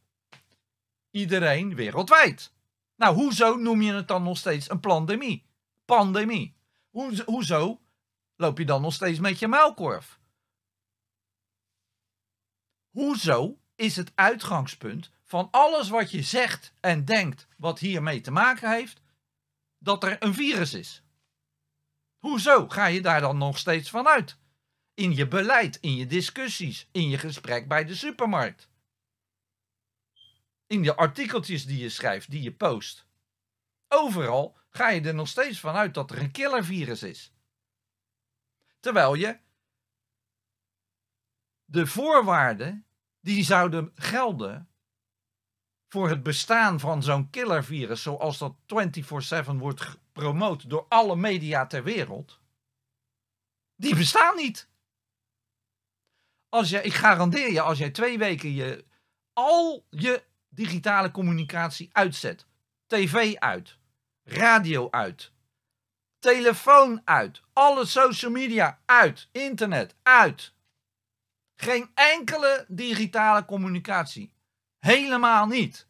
iedereen wereldwijd. Nou, hoezo noem je het dan nog steeds een pandemie? Pandemie. Hoezo, loop je dan nog steeds met je muilkorf? Hoezo is het uitgangspunt van alles wat je zegt en denkt wat hiermee te maken heeft, dat er een virus is? Hoezo ga je daar dan nog steeds van uit? In je beleid, in je discussies, in je gesprek bij de supermarkt in de artikeltjes die je schrijft, die je post. Overal ga je er nog steeds van uit dat er een killervirus is. Terwijl je de voorwaarden die zouden gelden voor het bestaan van zo'n killervirus, zoals dat 24/7 wordt gepromoot door alle media ter wereld, die bestaan niet. Als je, ik garandeer je, als jij twee weken je, al je digitale communicatie uitzet. TV uit, radio uit, telefoon uit, alle social media uit, internet uit. Geen enkele digitale communicatie. Helemaal niet.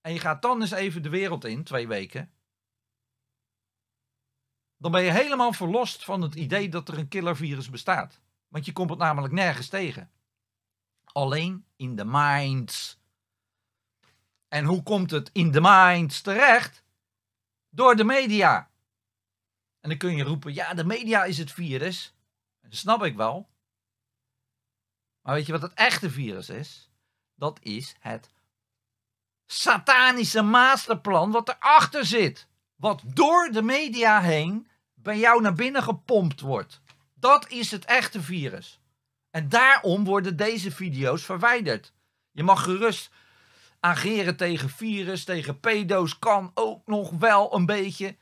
En je gaat dan eens even de wereld in, twee weken. Dan ben je helemaal verlost van het idee dat er een killervirus bestaat. Want je komt het namelijk nergens tegen. Alleen in de minds en hoe komt het in de minds terecht? Door de media. En dan kun je roepen, ja, de media is het virus. Dat snap ik wel. Maar weet je wat het echte virus is? Dat is het satanische masterplan wat erachter zit. Wat door de media heen bij jou naar binnen gepompt wordt. Dat is het echte virus. En daarom worden deze video's verwijderd. Je mag gerust Ageren tegen virus, tegen pedo's kan ook nog wel een beetje.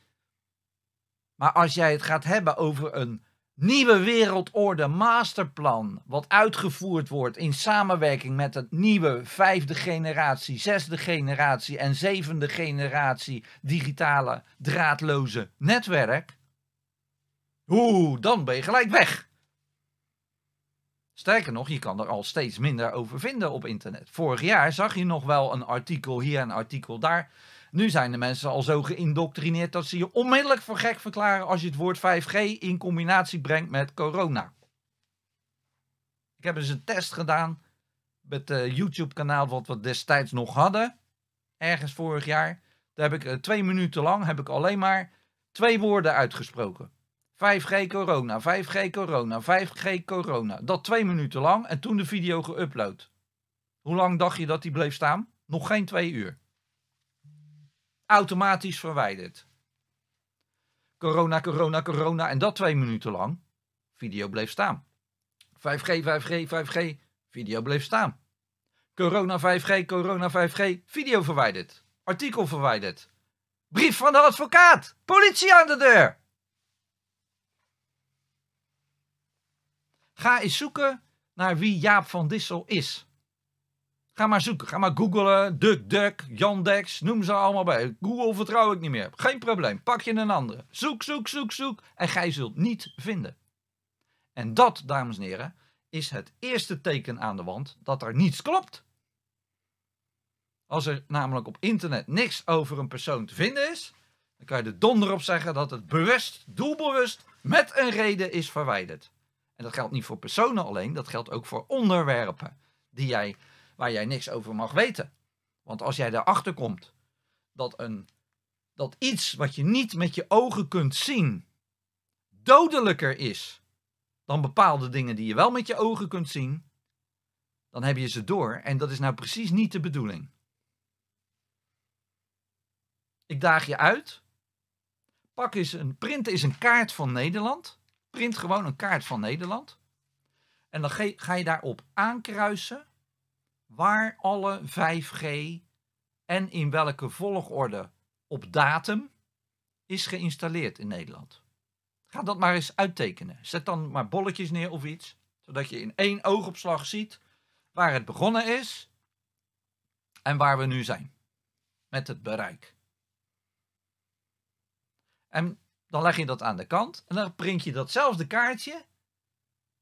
Maar als jij het gaat hebben over een nieuwe wereldorde masterplan, wat uitgevoerd wordt in samenwerking met het nieuwe vijfde generatie, zesde generatie en zevende generatie digitale draadloze netwerk. Oeh, dan ben je gelijk weg. Sterker nog, je kan er al steeds minder over vinden op internet. Vorig jaar zag je nog wel een artikel hier, en een artikel daar. Nu zijn de mensen al zo geïndoctrineerd dat ze je onmiddellijk voor gek verklaren als je het woord 5G in combinatie brengt met corona. Ik heb eens een test gedaan met het eh, YouTube-kanaal wat we destijds nog hadden. Ergens vorig jaar. Daar heb ik eh, twee minuten lang heb ik alleen maar twee woorden uitgesproken. 5G corona, 5G corona, 5G corona. Dat twee minuten lang en toen de video geüpload. Hoe lang dacht je dat die bleef staan? Nog geen twee uur. Automatisch verwijderd. Corona, corona, corona en dat twee minuten lang. Video bleef staan. 5G, 5G, 5G. Video bleef staan. Corona 5G, corona 5G. Video verwijderd. Artikel verwijderd. Brief van de advocaat. Politie aan de deur. Ga eens zoeken naar wie Jaap van Dissel is. Ga maar zoeken. Ga maar googelen. DuckDuck, Yandex, noem ze allemaal bij. Google vertrouw ik niet meer. Geen probleem. Pak je een andere. Zoek, zoek, zoek, zoek. En gij zult niet vinden. En dat, dames en heren, is het eerste teken aan de wand dat er niets klopt. Als er namelijk op internet niks over een persoon te vinden is, dan kan je er donder op zeggen dat het bewust, doelbewust, met een reden is verwijderd. En dat geldt niet voor personen alleen, dat geldt ook voor onderwerpen die jij, waar jij niks over mag weten. Want als jij erachter komt dat, een, dat iets wat je niet met je ogen kunt zien dodelijker is dan bepaalde dingen die je wel met je ogen kunt zien, dan heb je ze door. En dat is nou precies niet de bedoeling. Ik daag je uit. Pak eens een, print is een kaart van Nederland. Print gewoon een kaart van Nederland. En dan ga je daarop aankruisen waar alle 5G en in welke volgorde op datum is geïnstalleerd in Nederland. Ga dat maar eens uittekenen. Zet dan maar bolletjes neer of iets, zodat je in één oogopslag ziet waar het begonnen is en waar we nu zijn met het bereik. En dan leg je dat aan de kant en dan print je datzelfde kaartje.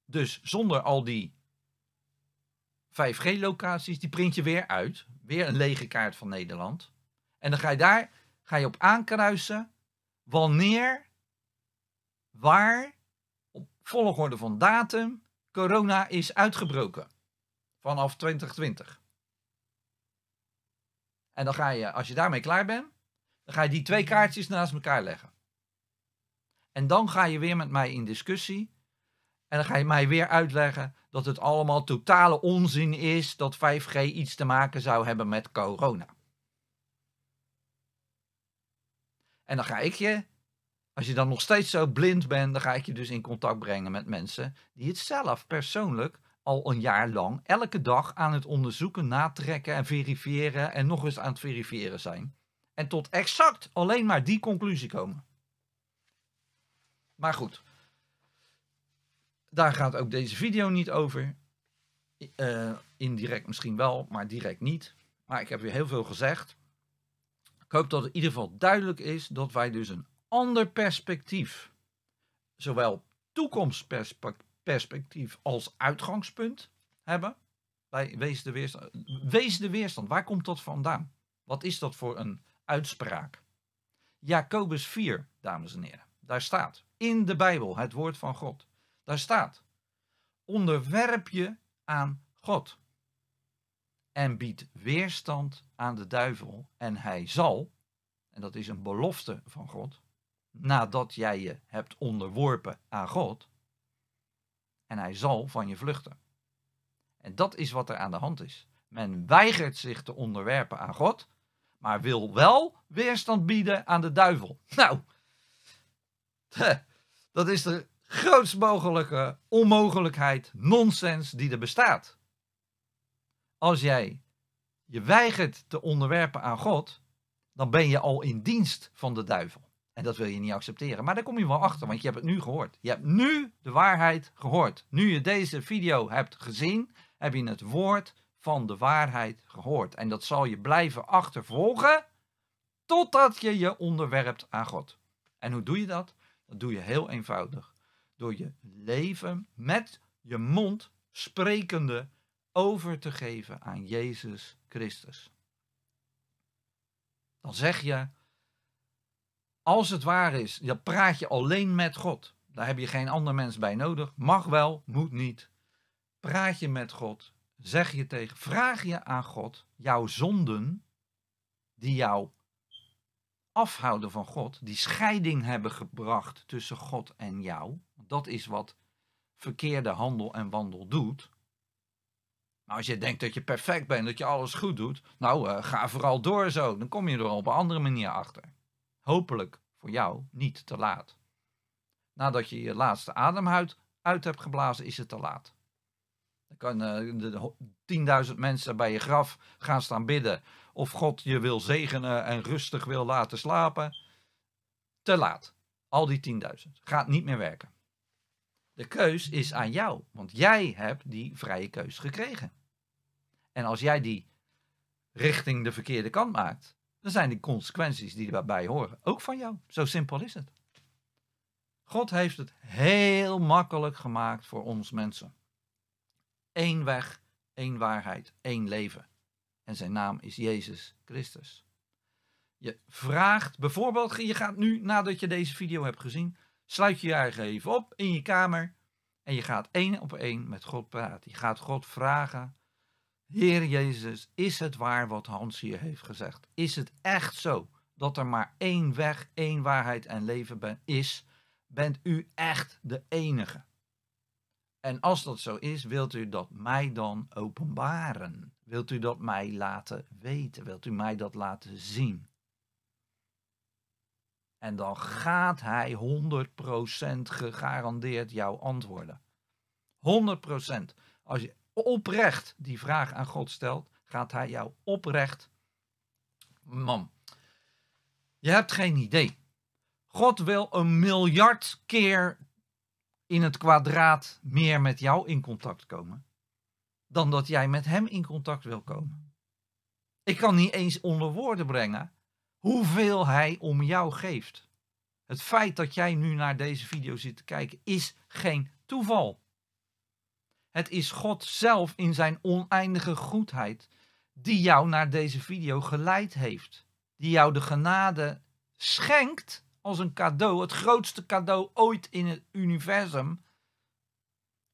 Dus zonder al die 5G-locaties, die print je weer uit. Weer een lege kaart van Nederland. En dan ga je daar ga je op aankruisen wanneer, waar, op volgorde van datum, corona is uitgebroken. Vanaf 2020. En dan ga je, als je daarmee klaar bent, dan ga je die twee kaartjes naast elkaar leggen. En dan ga je weer met mij in discussie. En dan ga je mij weer uitleggen dat het allemaal totale onzin is dat 5G iets te maken zou hebben met corona. En dan ga ik je, als je dan nog steeds zo blind bent, dan ga ik je dus in contact brengen met mensen die het zelf persoonlijk al een jaar lang elke dag aan het onderzoeken, natrekken en verifiëren en nog eens aan het verifiëren zijn. En tot exact alleen maar die conclusie komen. Maar goed, daar gaat ook deze video niet over. Uh, indirect misschien wel, maar direct niet. Maar ik heb weer heel veel gezegd. Ik hoop dat het in ieder geval duidelijk is dat wij dus een ander perspectief, zowel toekomstperspectief als uitgangspunt hebben. Bij wees de, weerstand. wees de weerstand, waar komt dat vandaan? Wat is dat voor een uitspraak? Jacobus 4, dames en heren, daar staat in de Bijbel, het woord van God. Daar staat: onderwerp je aan God. En bied weerstand aan de duivel. En hij zal, en dat is een belofte van God, nadat jij je hebt onderworpen aan God, en hij zal van je vluchten. En dat is wat er aan de hand is. Men weigert zich te onderwerpen aan God, maar wil wel weerstand bieden aan de duivel. Nou, dat is de grootst mogelijke onmogelijkheid, nonsens die er bestaat. Als jij je weigert te onderwerpen aan God, dan ben je al in dienst van de duivel. En dat wil je niet accepteren. Maar daar kom je wel achter, want je hebt het nu gehoord. Je hebt nu de waarheid gehoord. Nu je deze video hebt gezien, heb je het woord van de waarheid gehoord. En dat zal je blijven achtervolgen totdat je je onderwerpt aan God. En hoe doe je dat? Dat doe je heel eenvoudig. Door je leven met je mond sprekende over te geven aan Jezus Christus. Dan zeg je, als het waar is, dan praat je alleen met God. Daar heb je geen ander mens bij nodig. Mag wel, moet niet. Praat je met God, zeg je tegen, vraag je aan God jouw zonden die jou afhouden van God, die scheiding hebben gebracht tussen God en jou, dat is wat verkeerde handel en wandel doet. Nou, als je denkt dat je perfect bent, dat je alles goed doet, nou, eh, ga vooral door zo. Dan kom je er op een andere manier achter. Hopelijk voor jou niet te laat. Nadat je je laatste ademhuid uit, hebt geblazen, is het te laat. Dan kan eh, de, de 10.000 mensen bij je graf gaan staan bidden of God je wil zegenen en rustig wil laten slapen. Te laat. Al die 10.000. Gaat niet meer werken. De keus is aan jou, want jij hebt die vrije keus gekregen. En als jij die richting de verkeerde kant maakt, dan zijn de consequenties die daarbij horen ook van jou. Zo simpel is het. God heeft het heel makkelijk gemaakt voor ons mensen. Eén weg, één waarheid, één leven. En zijn naam is Jezus Christus. Je vraagt bijvoorbeeld, je gaat nu nadat je deze video hebt gezien, sluit je je eigen even op in je kamer en je gaat één op één met God praten. Je gaat God vragen, Heer Jezus, is het waar wat Hans hier heeft gezegd? Is het echt zo dat er maar één weg, één waarheid en leven is? Bent u echt de enige? En als dat zo is, wilt u dat mij dan openbaren? Wilt u dat mij laten weten? Wilt u mij dat laten zien? En dan gaat hij 100% gegarandeerd jou antwoorden. 100%. Als je oprecht die vraag aan God stelt, gaat hij jou oprecht. Man, je hebt geen idee. God wil een miljard keer in het kwadraat meer met jou in contact komen dan dat jij met hem in contact wil komen. Ik kan niet eens onder woorden brengen hoeveel hij om jou geeft. Het feit dat jij nu naar deze video zit te kijken is geen toeval. Het is God zelf in zijn oneindige goedheid die jou naar deze video geleid heeft. Die jou de genade schenkt als een cadeau, het grootste cadeau ooit in het universum,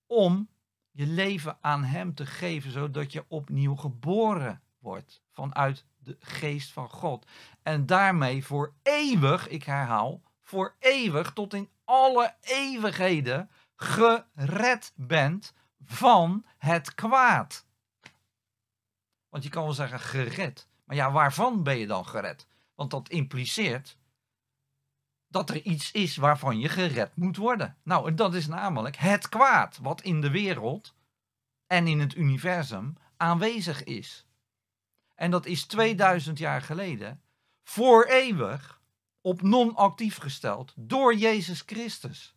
om je leven aan Hem te geven, zodat je opnieuw geboren wordt vanuit de geest van God. En daarmee voor eeuwig, ik herhaal, voor eeuwig tot in alle eeuwigheden gered bent van het kwaad. Want je kan wel zeggen gered, maar ja, waarvan ben je dan gered? Want dat impliceert dat er iets is waarvan je gered moet worden. Nou, dat is namelijk het kwaad wat in de wereld en in het universum aanwezig is. En dat is 2000 jaar geleden voor eeuwig op non-actief gesteld door Jezus Christus.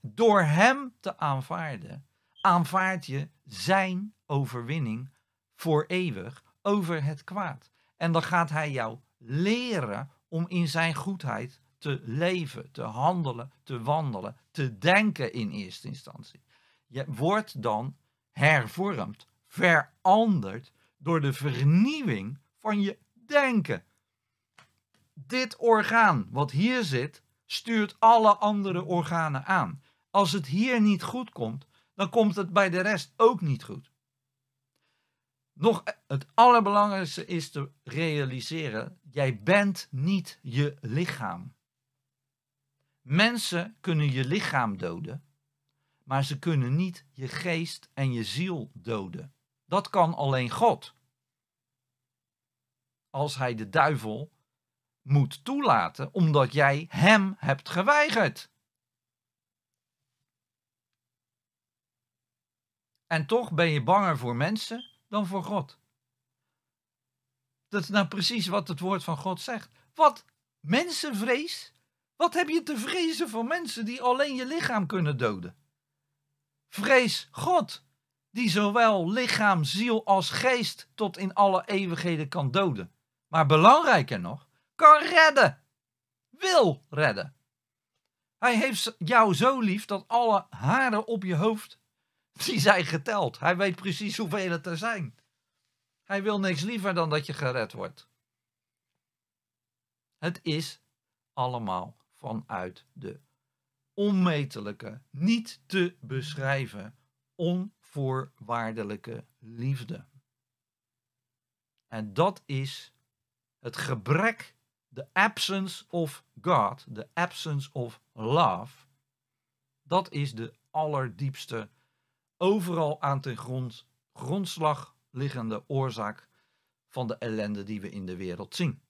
Door Hem te aanvaarden, aanvaard je Zijn overwinning voor eeuwig over het kwaad. En dan gaat Hij jou leren om in Zijn goedheid te leven, te handelen, te wandelen, te denken in eerste instantie. Je wordt dan hervormd, veranderd door de vernieuwing van je denken. Dit orgaan wat hier zit, stuurt alle andere organen aan. Als het hier niet goed komt, dan komt het bij de rest ook niet goed. Nog eh, het allerbelangrijkste is te realiseren: jij bent niet je lichaam. Mensen kunnen je lichaam doden, maar ze kunnen niet je geest en je ziel doden. Dat kan alleen God. Als hij de duivel moet toelaten omdat jij hem hebt geweigerd. En toch ben je banger voor mensen dan voor God. Dat is nou precies wat het woord van God zegt. Wat mensenvrees wat heb je te vrezen voor mensen die alleen je lichaam kunnen doden? Vrees God, die zowel lichaam, ziel als geest tot in alle eeuwigheden kan doden. Maar belangrijker nog, kan redden. Wil redden. Hij heeft jou zo lief dat alle haren op je hoofd, die zijn geteld. Hij weet precies hoeveel het er zijn. Hij wil niks liever dan dat je gered wordt. Het is allemaal vanuit de onmetelijke, niet te beschrijven, onvoorwaardelijke liefde. En dat is het gebrek, de absence of God, de absence of love. Dat is de allerdiepste, overal aan ten grond, grondslag liggende oorzaak van de ellende die we in de wereld zien.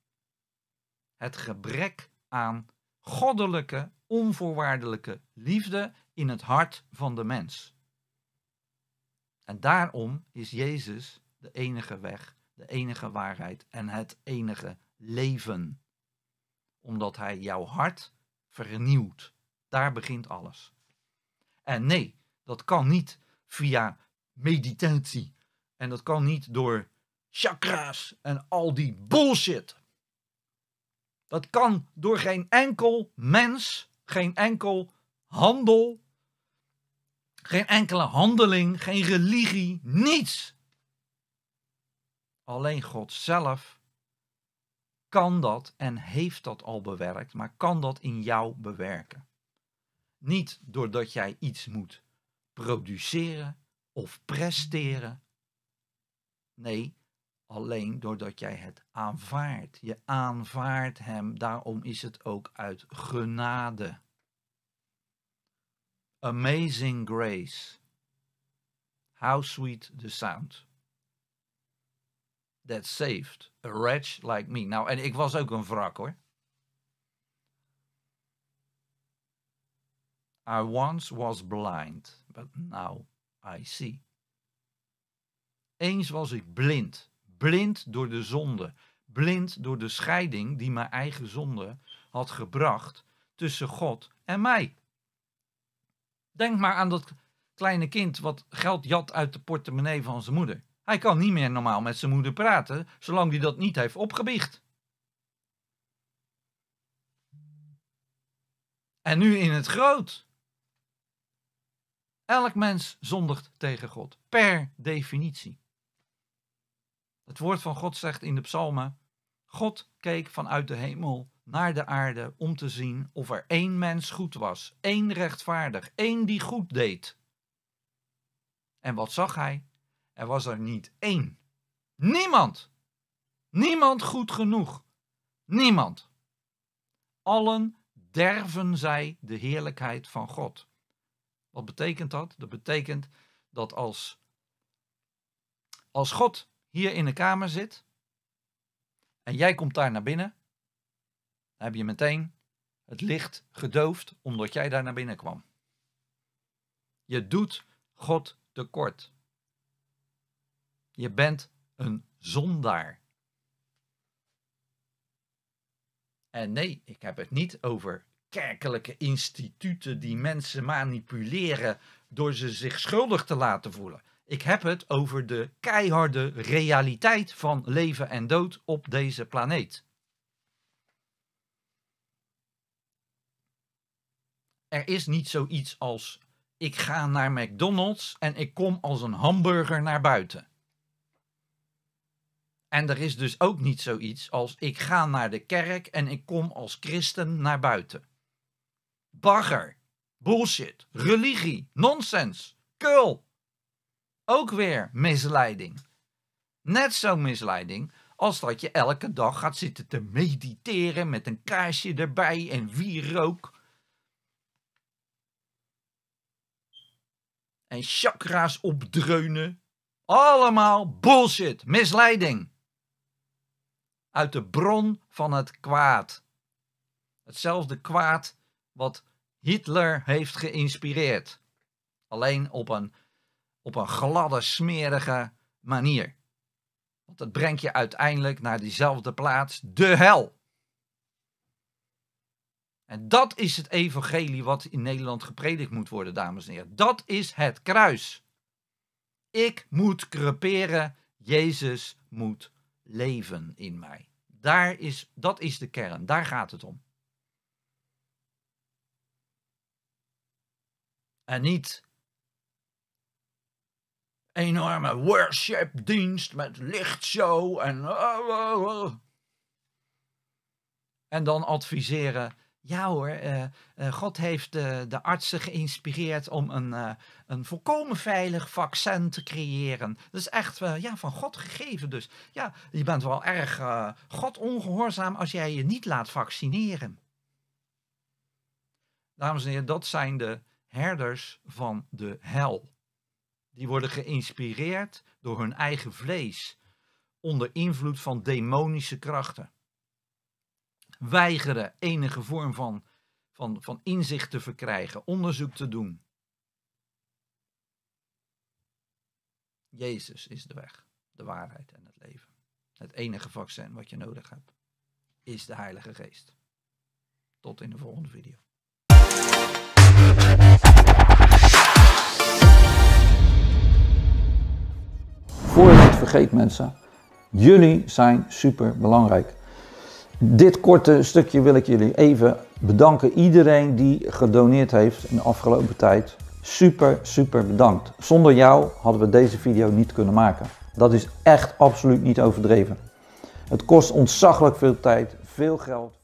Het gebrek aan goddelijke, onvoorwaardelijke liefde in het hart van de mens. En daarom is Jezus de enige weg, de enige waarheid en het enige leven. Omdat Hij jouw hart vernieuwt. Daar begint alles. En nee, dat kan niet via meditatie. En dat kan niet door chakra's en al die bullshit. Dat kan door geen enkel mens, geen enkel handel, geen enkele handeling, geen religie, niets. Alleen God zelf kan dat en heeft dat al bewerkt, maar kan dat in jou bewerken. Niet doordat jij iets moet produceren of presteren. Nee, alleen doordat jij het aanvaardt. Je aanvaardt Hem, daarom is het ook uit genade. Amazing grace. How sweet the sound. That saved a wretch like me. Nou, en ik was ook een wrak hoor. I once was blind, but now I see. Eens was ik blind, blind door de zonde, blind door de scheiding die mijn eigen zonde had gebracht tussen God en mij. Denk maar aan dat kleine kind wat geld jat uit de portemonnee van zijn moeder. Hij kan niet meer normaal met zijn moeder praten, zolang hij dat niet heeft opgebiecht. En nu in het groot. Elk mens zondigt tegen God, per definitie. Het woord van God zegt in de psalmen: God keek vanuit de hemel naar de aarde om te zien of er één mens goed was, één rechtvaardig, één die goed deed. En wat zag hij? Er was er niet één. Niemand. Niemand goed genoeg. Niemand. Allen derven zij de heerlijkheid van God. Wat betekent dat? Dat betekent dat als, als God hier in de kamer zit en jij komt daar naar binnen, dan heb je meteen het licht gedoofd omdat jij daar naar binnen kwam. Je doet God tekort. Je bent een zondaar. En nee, ik heb het niet over kerkelijke instituten die mensen manipuleren door ze zich schuldig te laten voelen. Ik heb het over de keiharde realiteit van leven en dood op deze planeet. Er is niet zoiets als ik ga naar McDonald's en ik kom als een hamburger naar buiten. En er is dus ook niet zoiets als ik ga naar de kerk en ik kom als christen naar buiten. Bagger, bullshit, religie, nonsens, kul. Ook weer misleiding. Net zo'n misleiding als dat je elke dag gaat zitten te mediteren met een kaarsje erbij en wierook. En chakra's opdreunen. Allemaal bullshit, misleiding. Uit de bron van het kwaad. Hetzelfde kwaad wat Hitler heeft geïnspireerd. Alleen op een op een gladde, smerige manier. Want dat brengt je uiteindelijk naar diezelfde plaats, de hel. En dat is het evangelie wat in Nederland gepredikt moet worden, dames en heren. Dat is het kruis. Ik moet creperen, Jezus moet leven in mij. Daar is, dat is de kern, daar gaat het om. En niet enorme worshipdienst met lichtshow en... Oh, oh, oh. En dan adviseren, ja hoor, eh, eh, God heeft de, eh, de artsen geïnspireerd om een, een volkomen veilig vaccin te creëren. Dat is echt ja, van God gegeven dus. Ja, je bent wel erg God ongehoorzaam als jij je niet laat vaccineren. Dames en heren, dat zijn de herders van de hel. Die worden geïnspireerd door hun eigen vlees, onder invloed van demonische krachten. Weigeren enige vorm van, van, van inzicht te verkrijgen, onderzoek te doen. Jezus is de weg, de waarheid en het leven. Het enige vaccin wat je nodig hebt is de Heilige Geest. Tot in de volgende video. vergeet mensen, jullie zijn super belangrijk. Dit korte stukje wil ik jullie even bedanken. Iedereen die gedoneerd heeft in de afgelopen tijd. Super, super bedankt. Zonder jou hadden we deze video niet kunnen maken. Dat is echt absoluut niet overdreven. Het kost ontzaglijk veel tijd, veel geld.